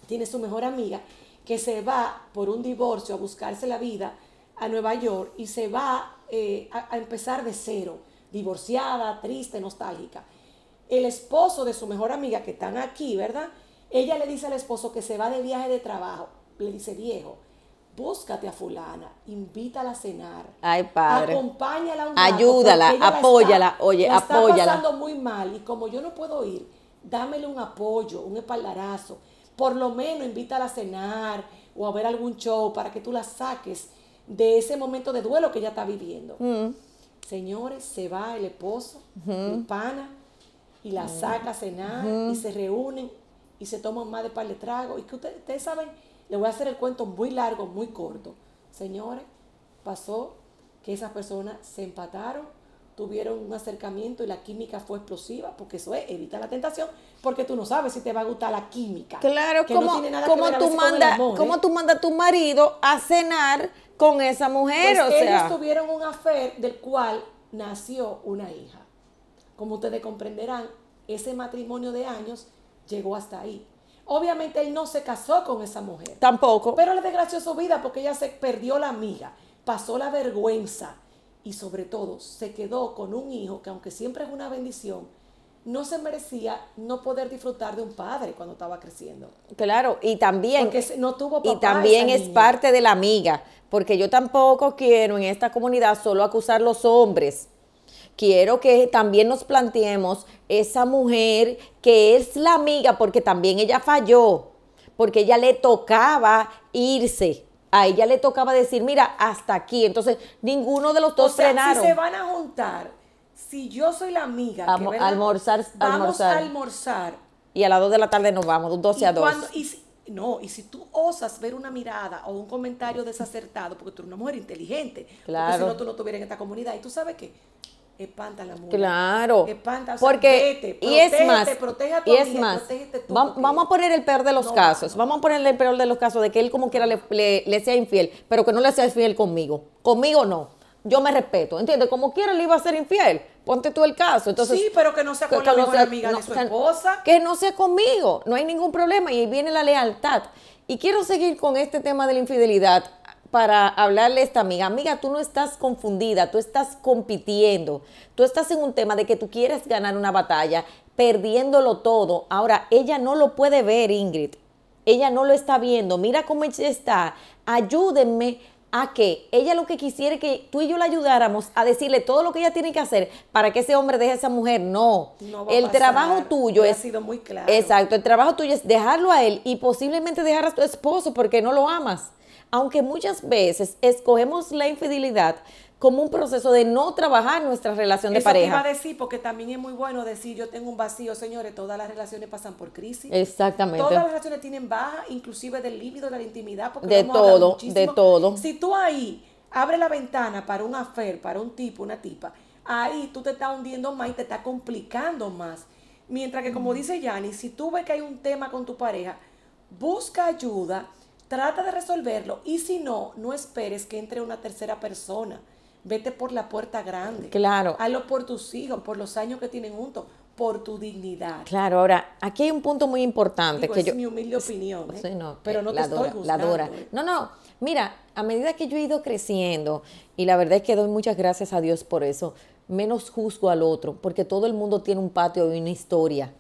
tiene su mejor amiga que se va por un divorcio a buscarse la vida a Nueva York y se va eh, a, empezar de cero, divorciada, triste, nostálgica. El esposo de su mejor amiga, que están aquí, ¿verdad? Ella le dice al esposo que se va de viaje de trabajo. Le dice, viejo, búscate a fulana, invítala a cenar. Ay, padre. Acompáñala un rato, Ayúdala, apóyala, oye, apóyala. Está pasando muy mal y como yo no puedo ir, dámele un apoyo, un espaldarazo por lo menos invítala a cenar o a ver algún show para que tú la saques de ese momento de duelo que ella está viviendo. Mm. Señores, se va el esposo, el pana, y la mm. saca a cenar, y se reúnen, y se toman más de par de trago. Y que ustedes, ustedes saben, le voy a hacer el cuento muy largo, muy corto. Señores, pasó que esas personas se empataron tuvieron un acercamiento y la química fue explosiva, porque eso es, evita la tentación, porque tú no sabes si te va a gustar la química. Claro, como, tú mandas ¿eh? a tu marido a cenar con esa mujer? Pues ellos tuvieron un affair del cual nació una hija. Como ustedes comprenderán, ese matrimonio de años llegó hasta ahí. Obviamente él no se casó con esa mujer. Tampoco. Pero le desgració su vida porque ella se perdió la amiga, pasó la vergüenza, y sobre todo se quedó con un hijo que aunque siempre es una bendición, no se merecía no poder disfrutar de un padre cuando estaba creciendo. Claro, y también no tuvo y también es parte de la amiga, porque yo tampoco quiero en esta comunidad solo acusar los hombres. Quiero que también nos planteemos esa mujer que es la amiga, porque también ella falló, porque ella le tocaba irse a ella le tocaba decir, mira, hasta aquí. Entonces, ninguno de los dos o sea, Si se van a juntar, si yo soy la amiga, vamos almorzar, vamos almorzar. a almorzar. Y a las 2 de la tarde nos vamos, 12 a 2. y no, y si tú osas ver una mirada o un comentario desacertado, porque tú eres una mujer inteligente, claro. si no, tú no tuvieras en esta comunidad. Y tú sabes qué, espanta la mujer, Claro. Espanta, o sea, porque y es más, protege a y es más, vamos a poner el peor de los casos, vamos a ponerle el peor de los casos de que él como quiera le, sea infiel, pero que no le sea infiel conmigo, conmigo no. Yo me respeto, ¿entiendes? Como quiera le iba a ser infiel. Ponte tú el caso. Entonces, sí, pero que no sea con la mejor amiga de su esposa. Que no sea conmigo. No hay ningún problema. Y ahí viene la lealtad. Y quiero seguir con este tema de la infidelidad para hablarle a esta amiga, amiga, tú no estás confundida, tú estás compitiendo, tú estás en un tema de que tú quieres ganar una batalla perdiéndolo todo. Ahora, ella no lo puede ver, Ingrid. Ella no lo está viendo. Mira cómo ella está. Ayúdenme a que ella lo que quisiera que tú y yo la ayudáramos a decirle todo lo que ella tiene que hacer para que ese hombre deje a esa mujer. No, no el trabajo tuyo es... Ha sido muy claro. Exacto, el trabajo tuyo es dejarlo a él y posiblemente dejar a tu esposo porque no lo amas aunque muchas veces escogemos la infidelidad como un proceso de no trabajar nuestra relación de pareja. Eso a decir, porque también es muy bueno decir, yo tengo un vacío, señores, todas las relaciones pasan por crisis. Exactamente. Todas las relaciones tienen baja, inclusive del líbido, de la intimidad, porque de todo, de todo. Si tú ahí abres la ventana para un afer, para un tipo, una tipa, ahí tú te estás hundiendo más y te estás complicando más. Mientras que, como dice Yanni, si tú ves que hay un tema con tu pareja, busca ayuda Trata de resolverlo y si no, no esperes que entre una tercera persona. Vete por la puerta grande. Claro. Hazlo por tus hijos, por los años que tienen juntos, por tu dignidad. Claro, ahora, aquí hay un punto muy importante. que es mi humilde opinión. ¿eh? pero no te estoy La ¿eh? No, no. Mira, a medida que yo he ido creciendo, y la verdad es que doy muchas gracias a Dios por eso, menos juzgo al otro, porque todo el mundo tiene un patio y una historia.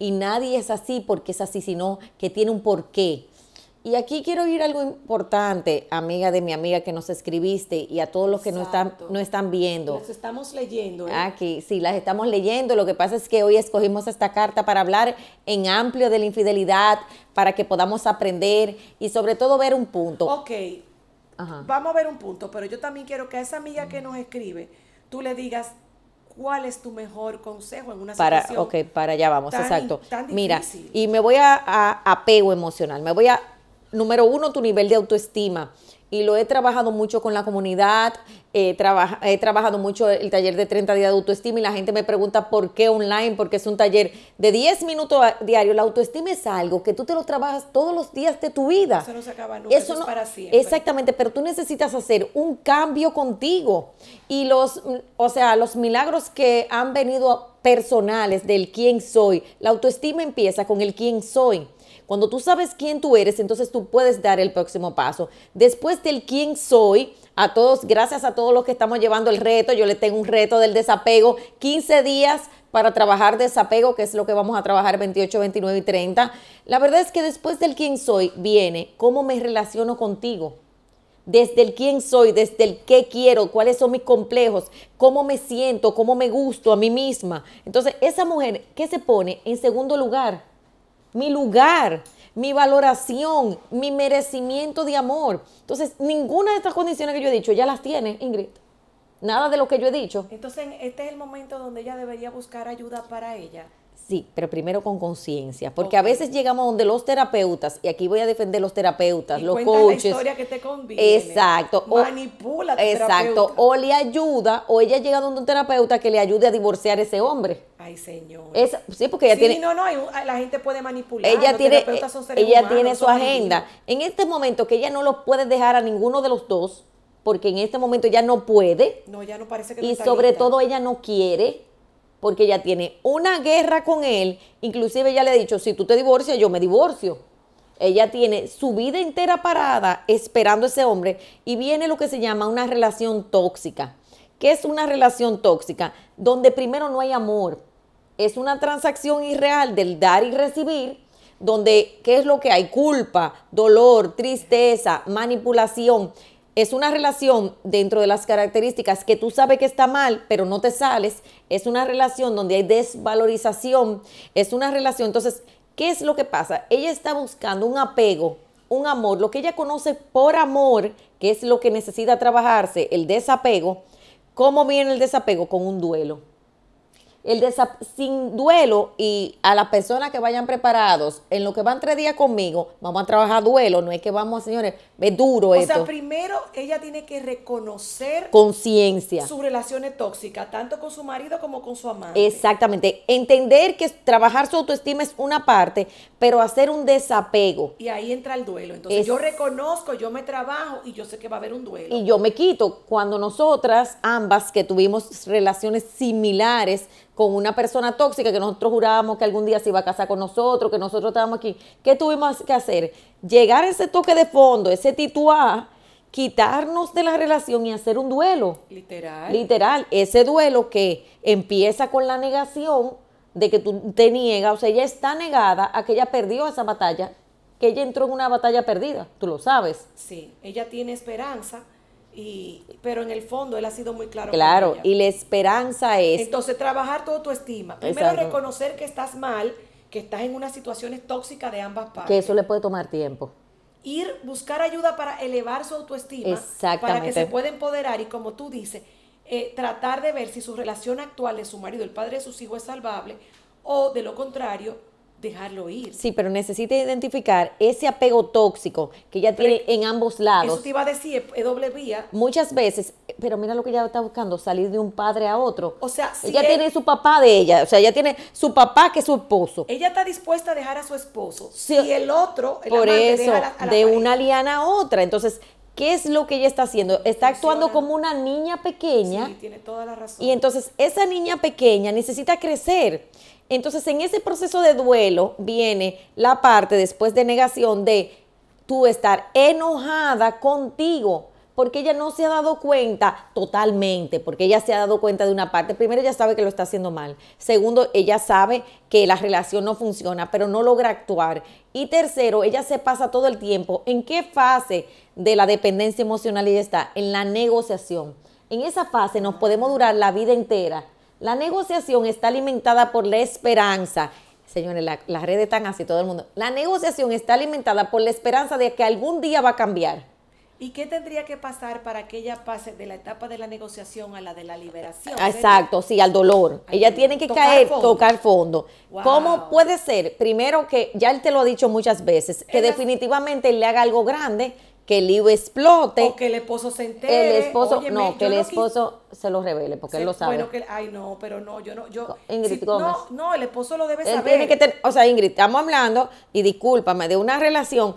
Y nadie es así porque es así, sino que tiene un porqué. Y aquí quiero ir algo importante, amiga de mi amiga que nos escribiste y a todos los que nos no están, no están viendo. Las estamos leyendo. ¿eh? Aquí, sí, las estamos leyendo. Lo que pasa es que hoy escogimos esta carta para hablar en amplio de la infidelidad, para que podamos aprender y sobre todo ver un punto. Ok, vamos a ver un punto, pero yo también quiero que a esa amiga que nos escribe, tú le digas, cuál es tu mejor consejo en una para, situación. Ok, para allá vamos, exacto. Mira, y me voy a apego emocional, me voy a número uno, tu nivel de autoestima. Y lo he trabajado mucho con la comunidad, eh, he trabajado mucho el taller de 30 días de autoestima y la gente me pregunta por qué online, porque es un taller de 10 minutos diario. La autoestima es algo que tú te lo trabajas todos los días de tu vida. Eso no se acaba nunca, eso, es para siempre. Exactamente, pero tú necesitas hacer un cambio contigo. Y los, o sea, los milagros que han venido personales del quién soy, la autoestima empieza con el quién soy. Cuando tú sabes quién tú eres, entonces tú puedes dar el próximo paso. Después del quién soy, a todos, gracias a todos los que estamos llevando el reto, yo le tengo un reto del desapego, 15 días para trabajar desapego, que es lo que vamos a trabajar 28, 29 y 30. La verdad es que después del quién soy viene cómo me relaciono contigo desde el quién soy, desde el qué quiero, cuáles son mis complejos, cómo me siento, cómo me gusto a mí misma. Entonces, esa mujer que se pone en segundo lugar, mi lugar, mi valoración, mi merecimiento de amor. Entonces, ninguna de estas condiciones que yo he dicho, ya las tiene Ingrid. Nada de lo que yo he dicho. Entonces, este es el momento donde ella debería buscar ayuda para ella. Sí, pero primero con conciencia, porque a veces llegamos donde los terapeutas, y aquí voy a defender los terapeutas, los coaches. La historia que te conviene. Exacto. Manipula. tu exacto. O le ayuda, o ella llega donde un terapeuta que le ayude a divorciar a ese hombre. Ay, señor. sí, porque ella sí, No, no, la gente puede manipular. Ella tiene, ella tiene su agenda. En este momento que ella no lo puede dejar a ninguno de los dos, porque en este momento ya no puede. No, ya no parece que Y no está sobre todo ella no quiere porque ella tiene una guerra con él, inclusive ella le ha dicho, si tú te divorcias, yo me divorcio. Ella tiene su vida entera parada esperando a ese hombre y viene lo que se llama una relación tóxica. ¿Qué es una relación tóxica? Donde primero no hay amor. Es una transacción irreal del dar y recibir, donde ¿qué es lo que hay? Culpa, dolor, tristeza, manipulación. Es una relación dentro de las características que tú sabes que está mal, pero no te sales es una relación donde hay desvalorización, es una relación. Entonces, ¿qué es lo que pasa? Ella está buscando un apego, un amor, lo que ella conoce por amor, que es lo que necesita trabajarse, el desapego. ¿Cómo viene el desapego? Con un duelo. El sin duelo y a las personas que vayan preparados, en lo que van tres días conmigo, vamos a trabajar duelo, no es que vamos, señores, es duro eso. esto. O sea, primero ella tiene que reconocer conciencia relación relaciones tóxicas, tanto con su marido como con su amante. Exactamente, entender que trabajar su autoestima es una parte, pero hacer un desapego. Y ahí entra el duelo. Entonces, yo reconozco, yo me trabajo y yo sé que va a haber un duelo. Y yo me quito cuando nosotras ambas que tuvimos relaciones similares con una persona tóxica que nosotros jurábamos que algún día se iba a casar con nosotros, que nosotros estábamos aquí. ¿Qué tuvimos que hacer? Llegar a ese toque de fondo, ese tituá, quitarnos de la relación y hacer un duelo. Literal. Literal. Ese duelo que empieza con la negación de que tú te niegas, o sea, ella está negada a que ella perdió esa batalla, que ella entró en una batalla perdida, tú lo sabes. Sí, ella tiene esperanza pero en el fondo él ha sido muy claro. Claro, y la esperanza es... Entonces, trabajar toda tu estima. Primero, reconocer que estás mal, que estás en unas situaciones tóxicas de ambas partes. Que eso le puede tomar tiempo. Ir, buscar ayuda para elevar su autoestima. Exactamente. Para que se pueda empoderar y, como tú dices, eh, tratar de ver si su relación actual de su marido, el padre de sus hijos, es salvable o, de lo contrario, dejarlo ir. Sí, pero necesita identificar ese apego tóxico que ella tiene en ambos lados. Eso te iba a decir, es doble vía. Muchas veces, pero mira lo que ella está buscando, salir de un padre a otro. O sea, si ella tiene su papá de ella, o sea, ella tiene su papá que es su esposo. Ella está dispuesta a dejar a su esposo. Sí, y el otro, el por de una liana a otra. Entonces, ¿Qué es lo que ella está haciendo? Está actuando como una niña pequeña. Sí, tiene toda la razón. Y entonces esa niña pequeña necesita crecer. Entonces, en ese proceso de duelo viene la parte después de negación de tú estar enojada contigo, porque ella no se ha dado cuenta totalmente, porque ella se ha dado cuenta de una parte. Primero, ella sabe que lo está haciendo mal. Segundo, ella sabe que la relación no funciona, pero no logra actuar. Y tercero, ella se pasa todo el tiempo. ¿En qué fase de la dependencia emocional ella está? En la negociación. En esa fase nos podemos durar la vida entera la negociación está alimentada por la esperanza. Señores, la, las redes están así, todo el mundo. La negociación está alimentada por la esperanza de que algún día va a cambiar. ¿Y qué tendría que pasar para que ella pase de la etapa de la negociación a la de la liberación? Exacto, sí, al dolor. ella tiene que caer, tocar fondo. ¿Cómo puede ser? Primero que ya él te lo ha dicho muchas veces, que definitivamente definitivamente le haga algo grande que el lío explote. O que el esposo se entere. El esposo, no, que el esposo se lo revele, porque él lo sabe. ay, no, pero no, yo no, yo. Ingrid No, no, el esposo lo debe saber. o sea, Ingrid, estamos hablando, y discúlpame, de una relación.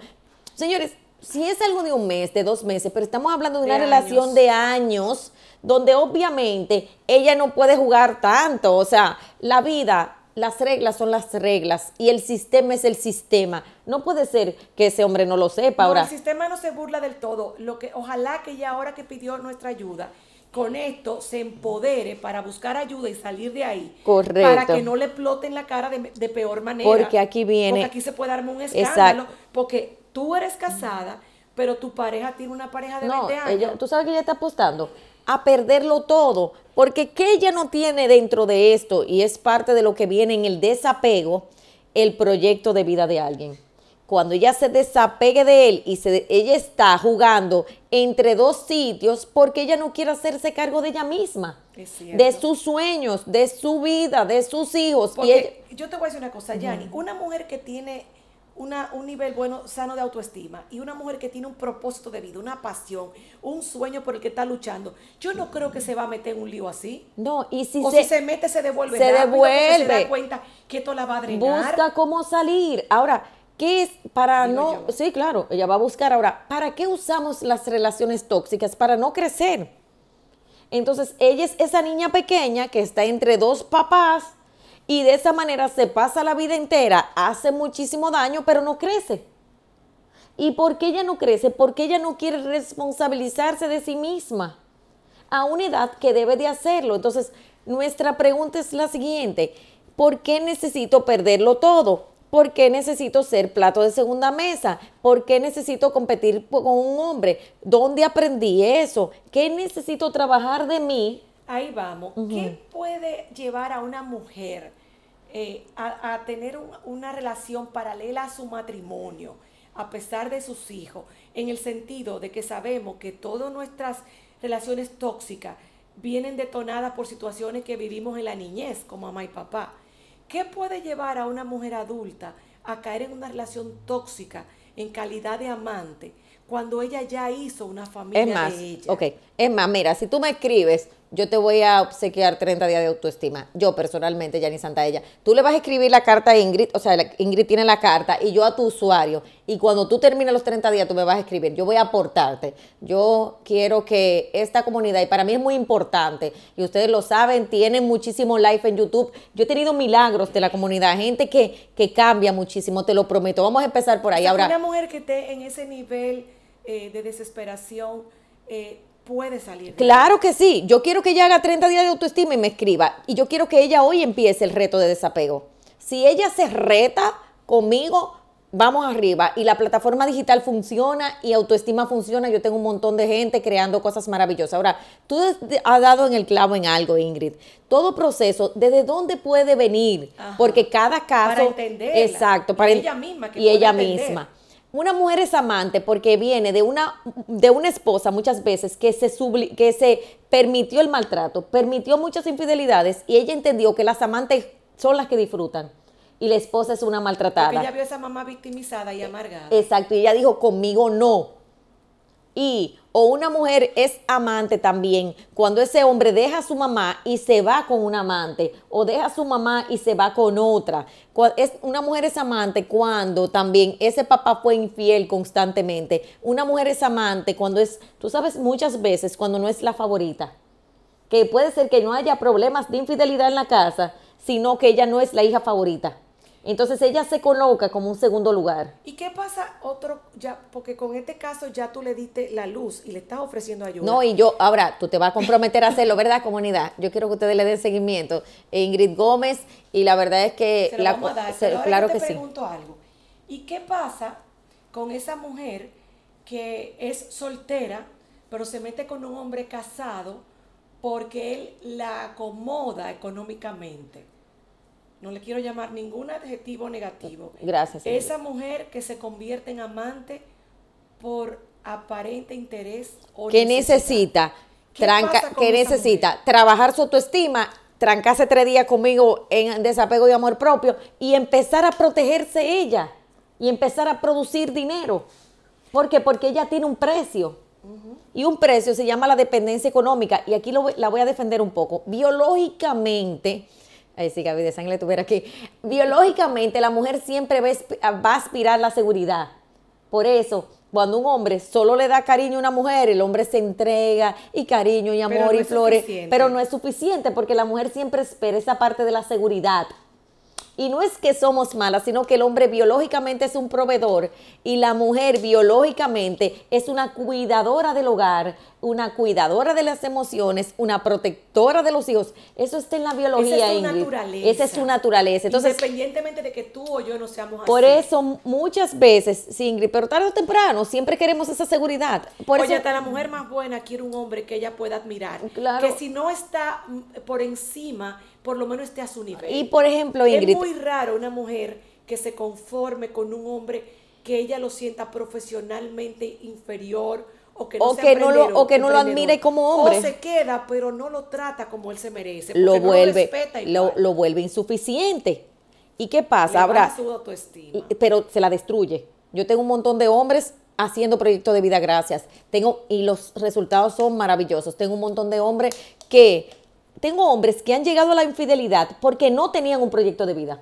Señores, si es algo de un mes, de dos meses, pero estamos hablando de, una relación de años, donde obviamente ella no puede jugar tanto. O sea, la vida las reglas son las reglas y el sistema es el sistema. No puede ser que ese hombre no lo sepa ahora. El sistema no se burla del todo. Lo que ojalá que ya ahora que pidió nuestra ayuda, con esto se empodere para buscar ayuda y salir de ahí. Correcto. Para que no le exploten la cara de, peor manera. Porque aquí viene. Porque aquí se puede darme un escándalo. Porque tú eres casada, pero tu pareja tiene una pareja de 20 años. tú sabes que ella está apostando a perderlo todo, porque ¿qué ella no tiene dentro de esto? Y es parte de lo que viene en el desapego, el proyecto de vida de alguien. Cuando ella se desapegue de él y se, ella está jugando entre dos sitios porque ella no quiere hacerse cargo de ella misma, de sus sueños, de su vida, de sus hijos. yo te voy a decir una cosa, Yanni, una mujer que tiene una, un nivel bueno, sano de autoestima y una mujer que tiene un propósito de vida, una pasión, un sueño por el que está luchando, yo no creo que se va a meter en un lío así. No, y si, o se, si se mete, se devuelve. Se devuelve. Se da cuenta que esto la va a drenar. Busca cómo salir. Ahora, ¿Qué es para no? Sí, claro, ella va a buscar ahora. ¿Para qué usamos las relaciones tóxicas? Para no crecer. Entonces, ella es esa niña pequeña que está entre dos papás y de esa manera se pasa la vida entera, hace muchísimo daño, pero no crece. ¿Y por qué ella no crece? Porque ella no quiere responsabilizarse de sí misma a una edad que debe de hacerlo. Entonces, nuestra pregunta es la siguiente. ¿Por qué necesito perderlo todo? ¿Por qué necesito ser plato de segunda mesa? ¿Por qué necesito competir con un hombre? ¿Dónde aprendí eso? ¿Qué necesito trabajar de mí? Ahí vamos. ¿Qué puede llevar a una mujer eh, a, tener una relación paralela a su matrimonio, a pesar de sus hijos, en el sentido de que sabemos que todas nuestras relaciones tóxicas vienen detonadas por situaciones que vivimos en la niñez, como mamá y papá. ¿Qué puede llevar a una mujer adulta a caer en una relación tóxica en calidad de amante cuando ella ya hizo una familia es más, mira, si tú me escribes, yo te voy a obsequiar 30 días de autoestima. Yo personalmente, Yanni Santaella. Tú le vas a escribir la carta a Ingrid, o sea, Ingrid tiene la carta y yo a tu usuario. Y cuando tú termines los 30 días, tú me vas a escribir. Yo voy a aportarte. Yo quiero que esta comunidad, y para mí es muy importante, y ustedes lo saben, tienen muchísimo life en YouTube. Yo he tenido milagros de la comunidad, gente que, cambia muchísimo, te lo prometo. Vamos a empezar por ahí. Ahora, una mujer que esté en ese nivel eh, de desesperación. Eh, puede salir. Claro que sí. Yo quiero que ella haga 30 días de autoestima y me escriba. Y yo quiero que ella hoy empiece el reto de desapego. Si ella se reta conmigo, vamos arriba y la plataforma digital funciona y autoestima funciona. Yo tengo un montón de gente creando cosas maravillosas. Ahora, tú has dado en el clavo en algo, Ingrid. Todo proceso, ¿desde dónde puede venir? Porque cada caso... Para entender. Exacto. Para y ella misma. y ella misma una mujer es amante porque viene de una, de una esposa muchas veces que se, que se permitió el maltrato, permitió muchas infidelidades y ella entendió que las amantes son las que disfrutan y la esposa es una maltratada. Porque ella vio a esa mamá victimizada y eh, amargada. Exacto, y ella dijo, conmigo no. Y o una mujer es amante también cuando ese hombre deja a su mamá y se va con un amante o deja a su mamá y se va con otra. Una mujer es amante cuando también ese papá fue infiel constantemente. Una mujer es amante cuando es, tú sabes, muchas veces cuando no es la favorita. Que puede ser que no haya problemas de infidelidad en la casa, sino que ella no es la hija favorita. Entonces ella se coloca como un segundo lugar. ¿Y qué pasa otro ya porque con este caso ya tú le diste la luz y le estás ofreciendo ayuda? No, y yo ahora tú te vas a comprometer a hacerlo, ¿verdad, comunidad? Yo quiero que ustedes le den seguimiento Ingrid Gómez y la verdad es que la vamos a dar, claro yo te que pregunto algo. ¿Y qué pasa con esa mujer que es soltera, pero se mete con un hombre casado porque él la acomoda económicamente? no le quiero llamar ningún adjetivo negativo. Gracias. Esa mujer que se convierte en amante por aparente interés o Que necesita? Tranca, necesita? Trabajar su autoestima, trancarse tres días conmigo en desapego y amor propio y empezar a protegerse ella y empezar a producir dinero. ¿Por qué? Porque ella tiene un precio. Y un precio se llama la dependencia económica. Y aquí la voy a defender un poco. Biológicamente, Ay, sí, Gaby, de sangre tuviera aquí. Biológicamente, la mujer siempre va a aspirar la seguridad. Por eso, cuando un hombre solo le da cariño a una mujer, el hombre se entrega y cariño y amor y flores, pero no es suficiente porque la mujer siempre espera esa parte de la seguridad. Y no es que somos malas, sino que el hombre biológicamente es un proveedor y la mujer biológicamente es una cuidadora del hogar, una cuidadora de las emociones, una protectora de los hijos. Eso está en la biología, Esa es su naturaleza. Esa es su naturaleza. Entonces, Independientemente de que tú o yo no seamos así. Por eso muchas veces, Ingrid, pero tarde o temprano siempre queremos esa seguridad. Por Oye, hasta la mujer más buena quiere un hombre que ella pueda admirar. Claro. Que si no está mm, por encima por lo menos esté a su nivel. Y por ejemplo, Ingrid. Es muy raro una mujer que se conforme con un hombre que ella lo sienta profesionalmente inferior o que no, lo, o que no lo admire como hombre. O se queda, pero no lo trata como él se merece. Lo vuelve, lo, vuelve insuficiente. ¿Y qué pasa? Le Habrá, su autoestima. Pero se la destruye. Yo tengo un montón de hombres haciendo proyectos de vida gracias. Tengo, y los resultados son maravillosos. Tengo un montón de hombres que tengo hombres que han llegado a la infidelidad porque no tenían un proyecto de vida.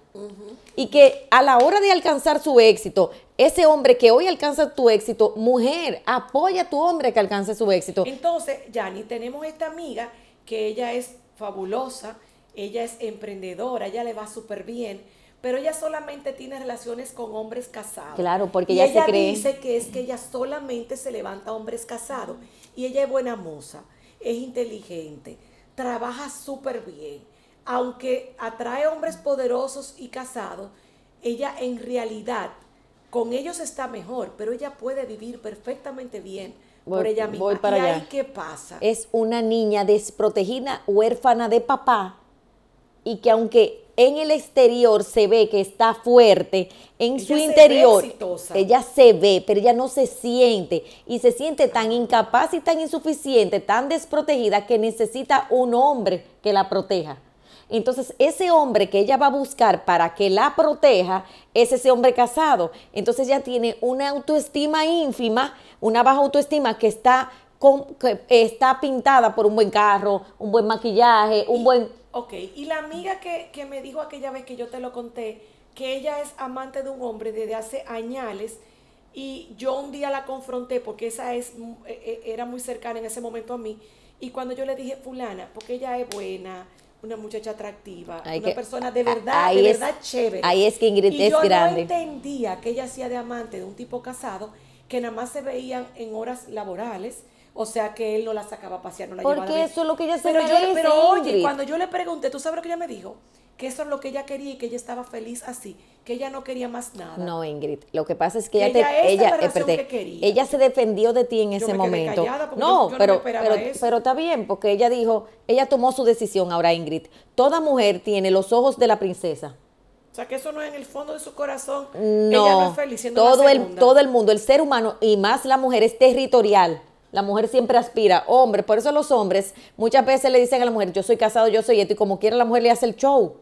Y que a la hora de alcanzar su éxito, ese hombre que hoy alcanza tu éxito, mujer, apoya a tu hombre que alcance su éxito. Entonces, Yani, tenemos esta amiga que ella es fabulosa, ella es emprendedora, ella le va súper bien, pero ella solamente tiene relaciones con hombres casados. Claro, porque ella, se cree. dice que es que ella solamente se levanta hombres casados y ella es buena moza, es inteligente, trabaja súper bien. Aunque atrae hombres poderosos y casados, ella en realidad con ellos está mejor, pero ella puede vivir perfectamente bien por ella misma. para ¿Y ahí qué pasa? Es una niña desprotegida, huérfana de papá, y que aunque en el exterior se ve que está fuerte, en su interior ella se ve, pero ella no se siente y se siente tan incapaz y tan insuficiente, tan desprotegida que necesita un hombre que la proteja. Entonces, ese hombre que ella va a buscar para que la proteja es ese hombre casado. Entonces, ella tiene una autoestima ínfima, una baja autoestima que está que está pintada por un buen carro, un buen maquillaje, un buen... Ok, y la amiga que, me dijo aquella vez que yo te lo conté, que ella es amante de un hombre desde hace años y yo un día la confronté porque esa es, e, e, era muy cercana en ese momento a mí. Y cuando yo le dije, fulana, porque ella es buena, una muchacha atractiva, una persona de verdad, de verdad chévere. Ahí es que Ingrid y yo No entendía que ella hacía de amante de un tipo casado que nada más se veían en horas laborales o sea que él no la sacaba a pasear, no la Porque eso es lo que ella se pero Pero oye, cuando yo le pregunté, ¿tú sabes lo que ella me dijo? Que eso es lo que ella quería y que ella estaba feliz así, que ella no quería más nada. No, Ingrid, lo que pasa es que, ella, ella, te, ella, eh, ella se defendió de ti en ese momento. no, pero, pero, está bien, porque ella dijo, ella tomó su decisión ahora, Ingrid. Toda mujer tiene los ojos de la princesa. O sea, que eso no es en el fondo de su corazón. No, ella no feliz todo, el, todo el mundo, el ser humano y más la mujer es territorial. La mujer siempre aspira, hombre, por eso los hombres muchas veces le dicen a la mujer, yo soy casado, yo soy esto, y como quiera la mujer le hace el show.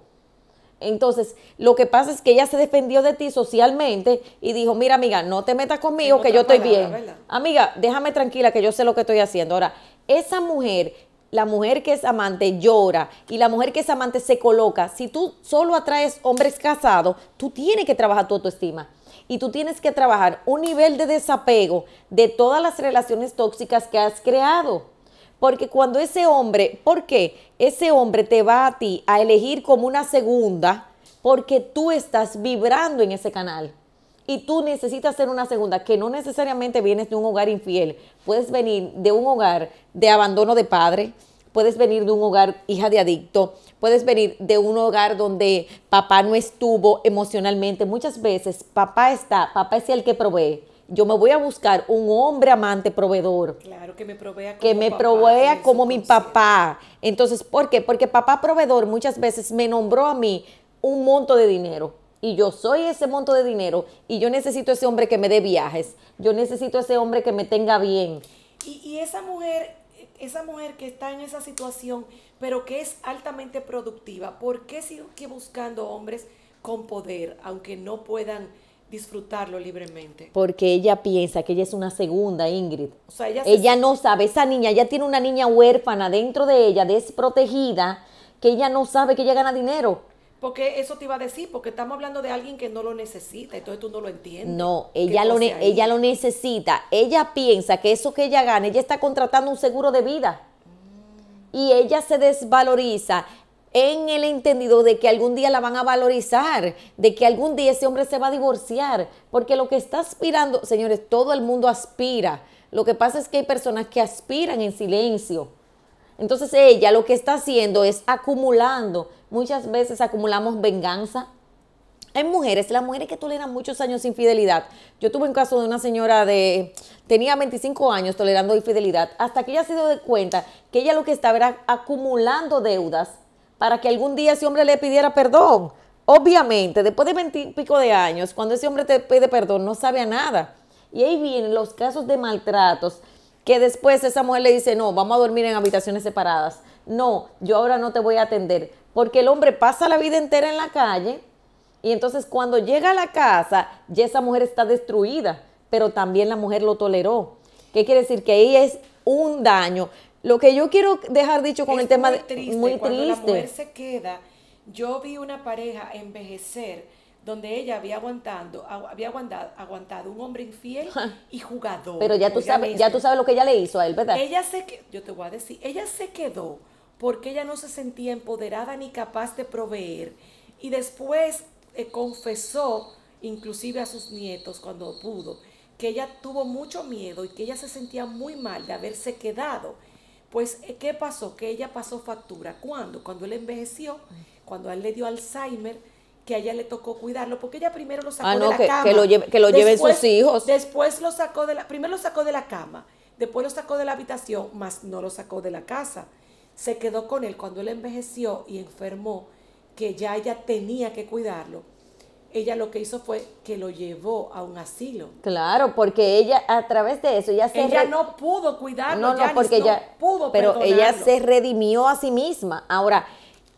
Entonces, lo que pasa es que ella se defendió de ti socialmente y dijo, mira amiga, no te metas conmigo, que yo estoy bien. Amiga, déjame tranquila, que yo sé lo que estoy haciendo. Ahora, esa mujer la mujer que es amante llora y la mujer que es amante se coloca, si tú solo atraes hombres casados, tú tienes que trabajar tu autoestima. Y tú tienes que trabajar un nivel de desapego de todas las relaciones tóxicas que has creado. Porque cuando ese hombre, ¿por qué? Ese hombre te va a ti a elegir como una segunda porque tú estás vibrando en ese canal y tú necesitas ser una segunda, que no necesariamente vienes de un hogar infiel, puedes venir de un hogar de abandono de padre, puedes venir de un hogar hija de adicto, puedes venir de un hogar donde papá no estuvo emocionalmente. Muchas veces papá está, papá es el que provee. Yo me voy a buscar un hombre amante proveedor. Claro, que me provea como Que me provea como mi papá. Entonces, ¿por qué? Porque papá proveedor muchas veces me nombró a mí un monto de dinero y yo soy ese monto de dinero y yo necesito ese hombre que me dé viajes, yo necesito ese hombre que me tenga bien. Y, esa mujer, esa mujer que está en esa situación, pero que es altamente productiva, ¿por qué sigue buscando hombres con poder, aunque no puedan disfrutarlo libremente. Porque ella piensa que ella es una segunda, Ingrid. O sea, ella, ella no sabe, esa niña ya tiene una niña huérfana dentro de ella, desprotegida, que ella no sabe que ella gana dinero. Porque eso te iba a decir, porque estamos hablando de alguien que no lo necesita, entonces tú no lo entiendes. No, ella lo, ella lo necesita. Ella piensa que eso que ella gana, ella está contratando un seguro de vida. Y ella se desvaloriza en el entendido de que algún día la van a valorizar, de que algún día ese hombre se va a divorciar, porque lo que está aspirando, señores, todo el mundo aspira. Lo que pasa es que hay personas que aspiran en silencio. Entonces ella lo que está haciendo es acumulando Muchas veces acumulamos venganza. Hay mujeres, las mujeres que toleran muchos años infidelidad. Yo tuve un caso de una señora de, tenía 25 años tolerando infidelidad, hasta que ella se dio de cuenta que ella lo que estaba era acumulando deudas para que algún día ese hombre le pidiera perdón. Obviamente, después de 20 y pico de años, cuando ese hombre te pide perdón, no sabe a nada. Y ahí vienen los casos de maltratos, que después esa mujer le dice, no, vamos a dormir en habitaciones separadas. No, yo ahora no te voy a atender. Porque el hombre pasa la vida entera en la calle y entonces cuando llega a la casa ya esa mujer está destruida, pero también la mujer lo toleró. ¿Qué quiere decir? Que ahí es un daño. Lo que yo quiero dejar dicho con el tema muy triste, de, cuando la mujer se queda, yo vi una pareja envejecer donde ella había aguantando, había aguantado, aguantado un hombre infiel y jugador. Pero ya tú sabes, ya tú sabes lo que ella le hizo a él, ¿verdad? Ella se yo te voy a decir, ella se quedó porque ella no se sentía empoderada ni capaz de proveer. Y después eh, confesó, inclusive a sus nietos cuando pudo, que ella tuvo mucho miedo y que ella se sentía muy mal de haberse quedado. Pues, eh, ¿qué pasó? Que ella pasó factura. ¿Cuándo? Cuando él envejeció, cuando él le dio Alzheimer, que a ella le tocó cuidarlo, porque ella primero lo sacó ah, de la cama. Que lo, que lo después, lleven sus hijos. Después lo sacó de la, primero lo sacó de la cama, después lo sacó de la habitación, más no lo sacó de la casa se quedó con él cuando él envejeció y enfermó, que ya ella tenía que cuidarlo, ella lo que hizo fue que lo llevó a un asilo. Claro, porque ella a través de eso ya se ella no pudo cuidarlo, no, no, porque pudo pero ella se redimió a sí misma. Ahora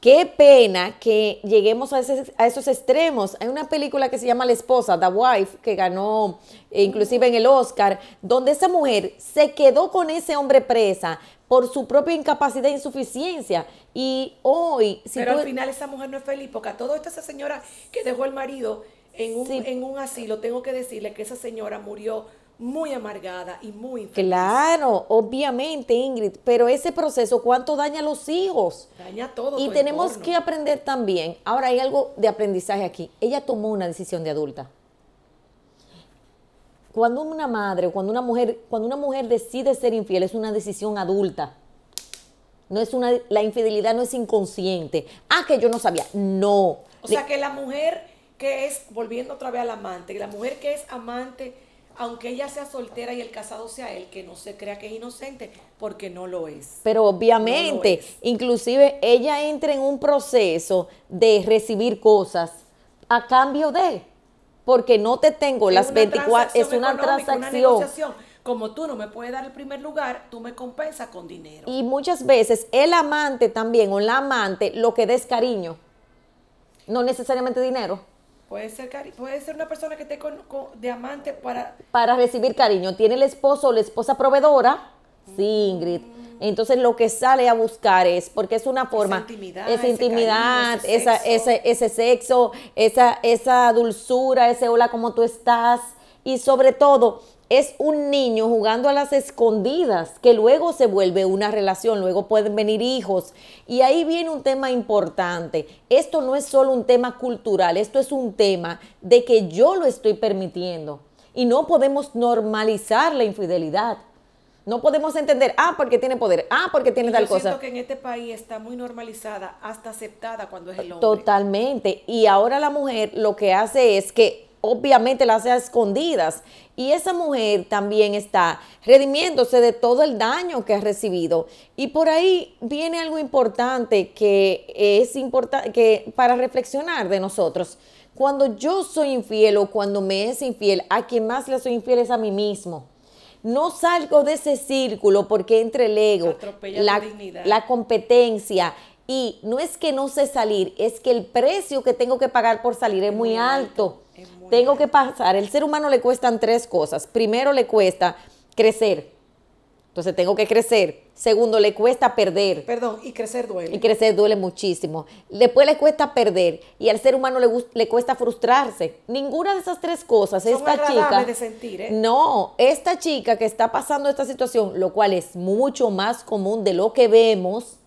Qué pena que lleguemos a, esos extremos. Hay una película que se llama La esposa, The Wife, que ganó eh, inclusive en el Oscar, donde esa mujer se quedó con ese hombre presa por su propia incapacidad e insuficiencia. Y hoy... Si Pero al e- final esa mujer no es feliz, porque a toda esta esa señora que dejó al marido en un, en un asilo, tengo que decirle que esa señora murió muy amargada y muy Claro, obviamente, Ingrid, pero ese proceso, ¿cuánto daña a los hijos? Daña todo. Y tenemos que aprender también, ahora hay algo de aprendizaje aquí, ella tomó una decisión de adulta. Cuando una madre, cuando una mujer, cuando una mujer decide ser infiel, es una decisión adulta. No es una, la infidelidad no es inconsciente. Ah, que yo no sabía. No. O sea que la mujer que es, volviendo otra vez al amante, la mujer que es amante aunque ella sea soltera y el casado sea él, que no se crea que es inocente, porque no lo es. Pero obviamente, inclusive ella entra en un proceso de recibir cosas a cambio de, porque no te tengo las 24, es una transacción. como tú no me puedes dar el primer lugar, tú me compensas con dinero. Y muchas veces el amante también o la amante lo que des cariño, no necesariamente dinero. Puede ser, puede ser una persona que esté con, de amante para... Para recibir cariño. Tiene el esposo o la esposa proveedora. Sí, Ingrid. Mm. Entonces lo que sale a buscar es, porque es una forma, esa intimidad, esa intimidad ese, sexo. Esa, ese, ese, sexo, esa, esa dulzura, ese hola, ¿cómo tú estás? Y sobre todo, es un niño jugando a las escondidas, que luego se vuelve una relación, luego pueden venir hijos. Y ahí viene un tema importante. Esto no es solo un tema cultural, esto es un tema de que yo lo estoy permitiendo. Y no podemos normalizar la infidelidad. No podemos entender, ah, porque tiene poder, ah, porque tiene tal cosa. Yo siento que en este país está muy normalizada, hasta aceptada cuando es el hombre. Totalmente. Y ahora la mujer lo que hace es que obviamente las ha escondidas. Y esa mujer también está redimiéndose de todo el daño que ha recibido. Y por ahí viene algo importante que es importante que para reflexionar de nosotros. Cuando yo soy infiel o cuando me es infiel, a quien más le soy infiel es a mí mismo. No salgo de ese círculo porque entre el ego, la, competencia, y no es que no sé salir, es que el precio que tengo que pagar por salir es muy, alto. Tengo que pasar. El ser humano le cuestan tres cosas. Primero le cuesta crecer. Entonces tengo que crecer. Segundo, le cuesta perder. Perdón, y crecer duele. Y crecer duele muchísimo. Después le cuesta perder. Y al ser humano le, cuesta frustrarse. Ninguna de esas tres cosas. esta chica. ¿eh? No, esta chica que está pasando esta situación, lo cual es mucho más común de lo que vemos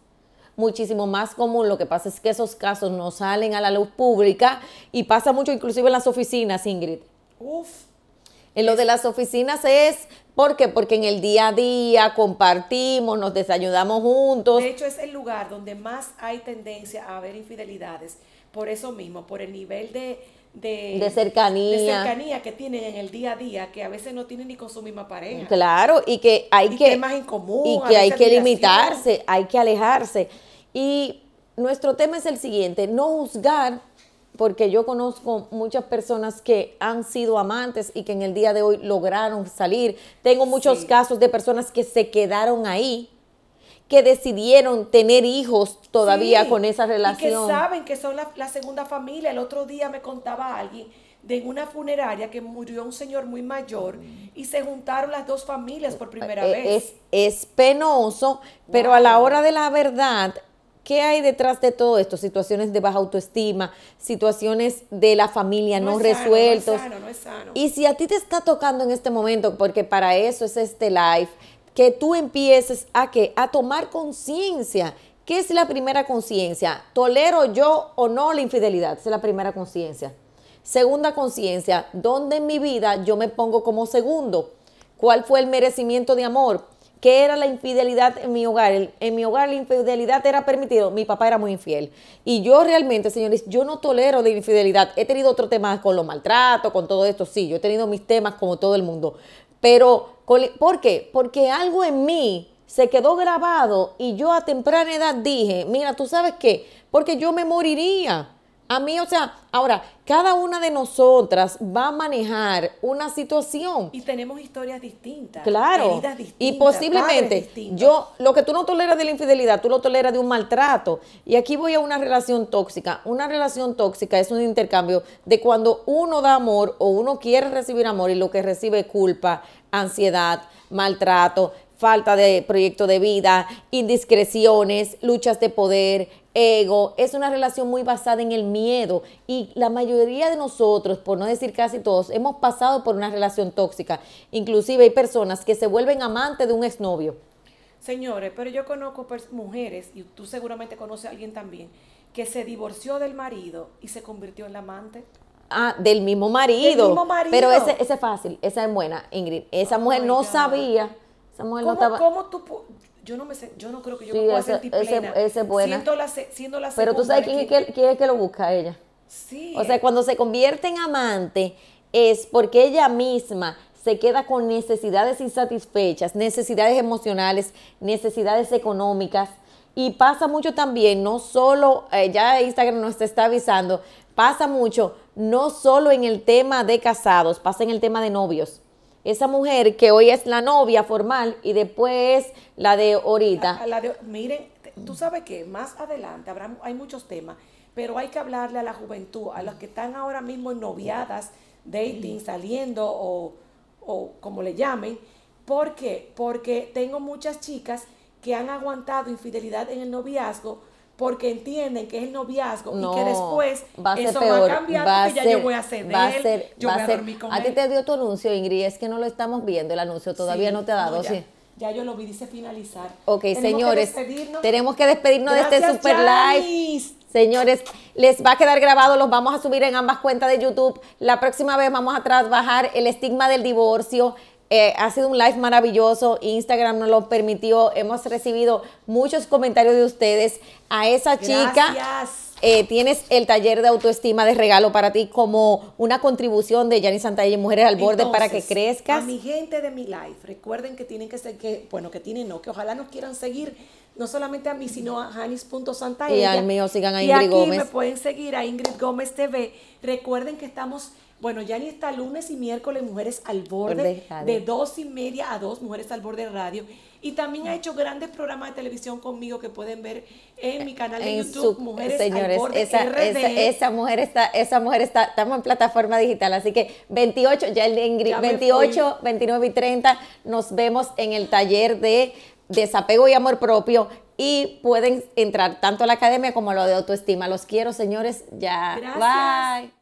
muchísimo más común. Lo que pasa es que esos casos no salen a la luz pública y pasa mucho inclusive en las oficinas, Ingrid. Uf. En lo de las oficinas es, porque Porque en el día a día compartimos, nos desayudamos juntos. De hecho, es el lugar donde más hay tendencia a haber infidelidades, por eso mismo, por el nivel de, de, cercanía. que tienen en el día a día, que a veces no tienen ni con su misma pareja. Claro, y que hay que, en común, y que hay que limitarse, hay que alejarse. Y nuestro tema es el siguiente, no juzgar, porque yo conozco muchas personas que han sido amantes y que en el día de hoy lograron salir. Tengo muchos casos de personas que se quedaron ahí que decidieron tener hijos todavía con esa relación. Y que saben que son la, segunda familia. El otro día me contaba alguien de una funeraria que murió un señor muy mayor mm. y se juntaron las dos familias por primera eh, vez. Es, penoso, pero a la hora de la verdad, ¿Qué hay detrás de todo esto? Situaciones de baja autoestima, situaciones de la familia no, no resueltas. No y si a ti te está tocando en este momento, porque para eso es este live, que tú empieces a que A tomar conciencia. ¿Qué es la primera conciencia? ¿Tolero yo o no la infidelidad? Esa es la primera conciencia. Segunda conciencia, ¿dónde en mi vida yo me pongo como segundo? ¿Cuál fue el merecimiento de amor? ¿Qué era la infidelidad en mi hogar? En mi hogar la infidelidad era permitido. Mi papá era muy infiel. Y yo realmente, señores, yo no tolero de infidelidad. He tenido otro temas con los maltratos, con todo esto. Sí, yo he tenido mis temas como todo el mundo. Pero ¿Por qué? Porque algo en mí se quedó grabado y yo a temprana edad dije, mira, tú sabes qué, porque yo me moriría. A mí, o sea, ahora, cada una de nosotras va a manejar una situación. Y tenemos historias distintas. Claro. Distintas, y posiblemente, yo, lo que tú no toleras de la infidelidad, tú lo toleras de un maltrato. Y aquí voy a una relación tóxica. Una relación tóxica es un intercambio de cuando uno da amor o uno quiere recibir amor y lo que recibe es culpa, ansiedad, maltrato, falta de proyecto de vida, indiscreciones, luchas de poder, ego. Es una relación muy basada en el miedo y la mayoría de nosotros, por no decir casi todos, hemos pasado por una relación tóxica. Inclusive hay personas que se vuelven amantes de un exnovio. Señores, pero yo conozco mujeres, y tú seguramente conoces a alguien también, que se divorció del marido y se convirtió en la amante. Ah, del mismo marido. Pero ese, ese es fácil, esa es buena, Ingrid. Esa ah, mujer oh no sabía Samuel ¿Cómo, ¿Cómo tú yo no creo que yo pueda sentir plena. Ese, ese siendo la Pero tú sabes quién, Es que, quién es que lo busca ella. Sí. O sea, cuando se convierte en amante es porque ella misma se queda con necesidades insatisfechas, necesidades emocionales, necesidades económicas. Y pasa mucho también, no solo, eh, ya Instagram nos está avisando, pasa mucho, no solo en el tema de casados, pasa en el tema de novios esa mujer que hoy es la novia formal y después la de ahorita. miren, tú sabes que más adelante habrá, hay muchos temas, pero hay que hablarle a la juventud, a los que están ahora mismo noviadas, dating, saliendo o, o como le llamen. ¿Por qué? Porque tengo muchas chicas que han aguantado infidelidad en el noviazgo porque entienden que es el noviazgo y que después va eso va a cambiar ya yo a yo voy a, dormir a ti te dio tu anuncio, Ingrid, es que no lo estamos viendo, el anuncio todavía no te ha dado, sí. Ya yo lo vi, dice finalizar. Ok, señores, tenemos que despedirnos de este super live. Señores, les va a quedar grabado, los vamos a subir en ambas cuentas de YouTube. La próxima vez vamos a trabajar el estigma del divorcio, eh, ha sido un live maravilloso, Instagram nos lo permitió, hemos recibido muchos comentarios de ustedes. A esa chica eh, tienes el taller de autoestima de regalo para ti como una contribución de Yanis Santaya y Mujeres al Borde para que crezcas. A mi gente de mi live, recuerden que tienen que ser, que, bueno, que tienen no, que ojalá nos quieran seguir no solamente a mí, sino a Janis.santaella. Y al mío, sigan a Ingrid y aquí me pueden seguir a Ingrid Gómez TV. Recuerden que estamos bueno, ya ni está lunes y miércoles Mujeres al Borde, pues de dos y media a dos Mujeres al Borde Radio. Y también ha hecho grandes programas de televisión conmigo que pueden ver en mi canal de YouTube, Mujeres al Borde esa, RD. Esa, mujer está, esa mujer está, estamos en plataforma digital, así que 28, ya el 28, 29 y 30 nos vemos en el taller de desapego y amor propio y pueden entrar tanto a la academia como a lo de autoestima. Los quiero, señores. Ya. Gracias. Bye.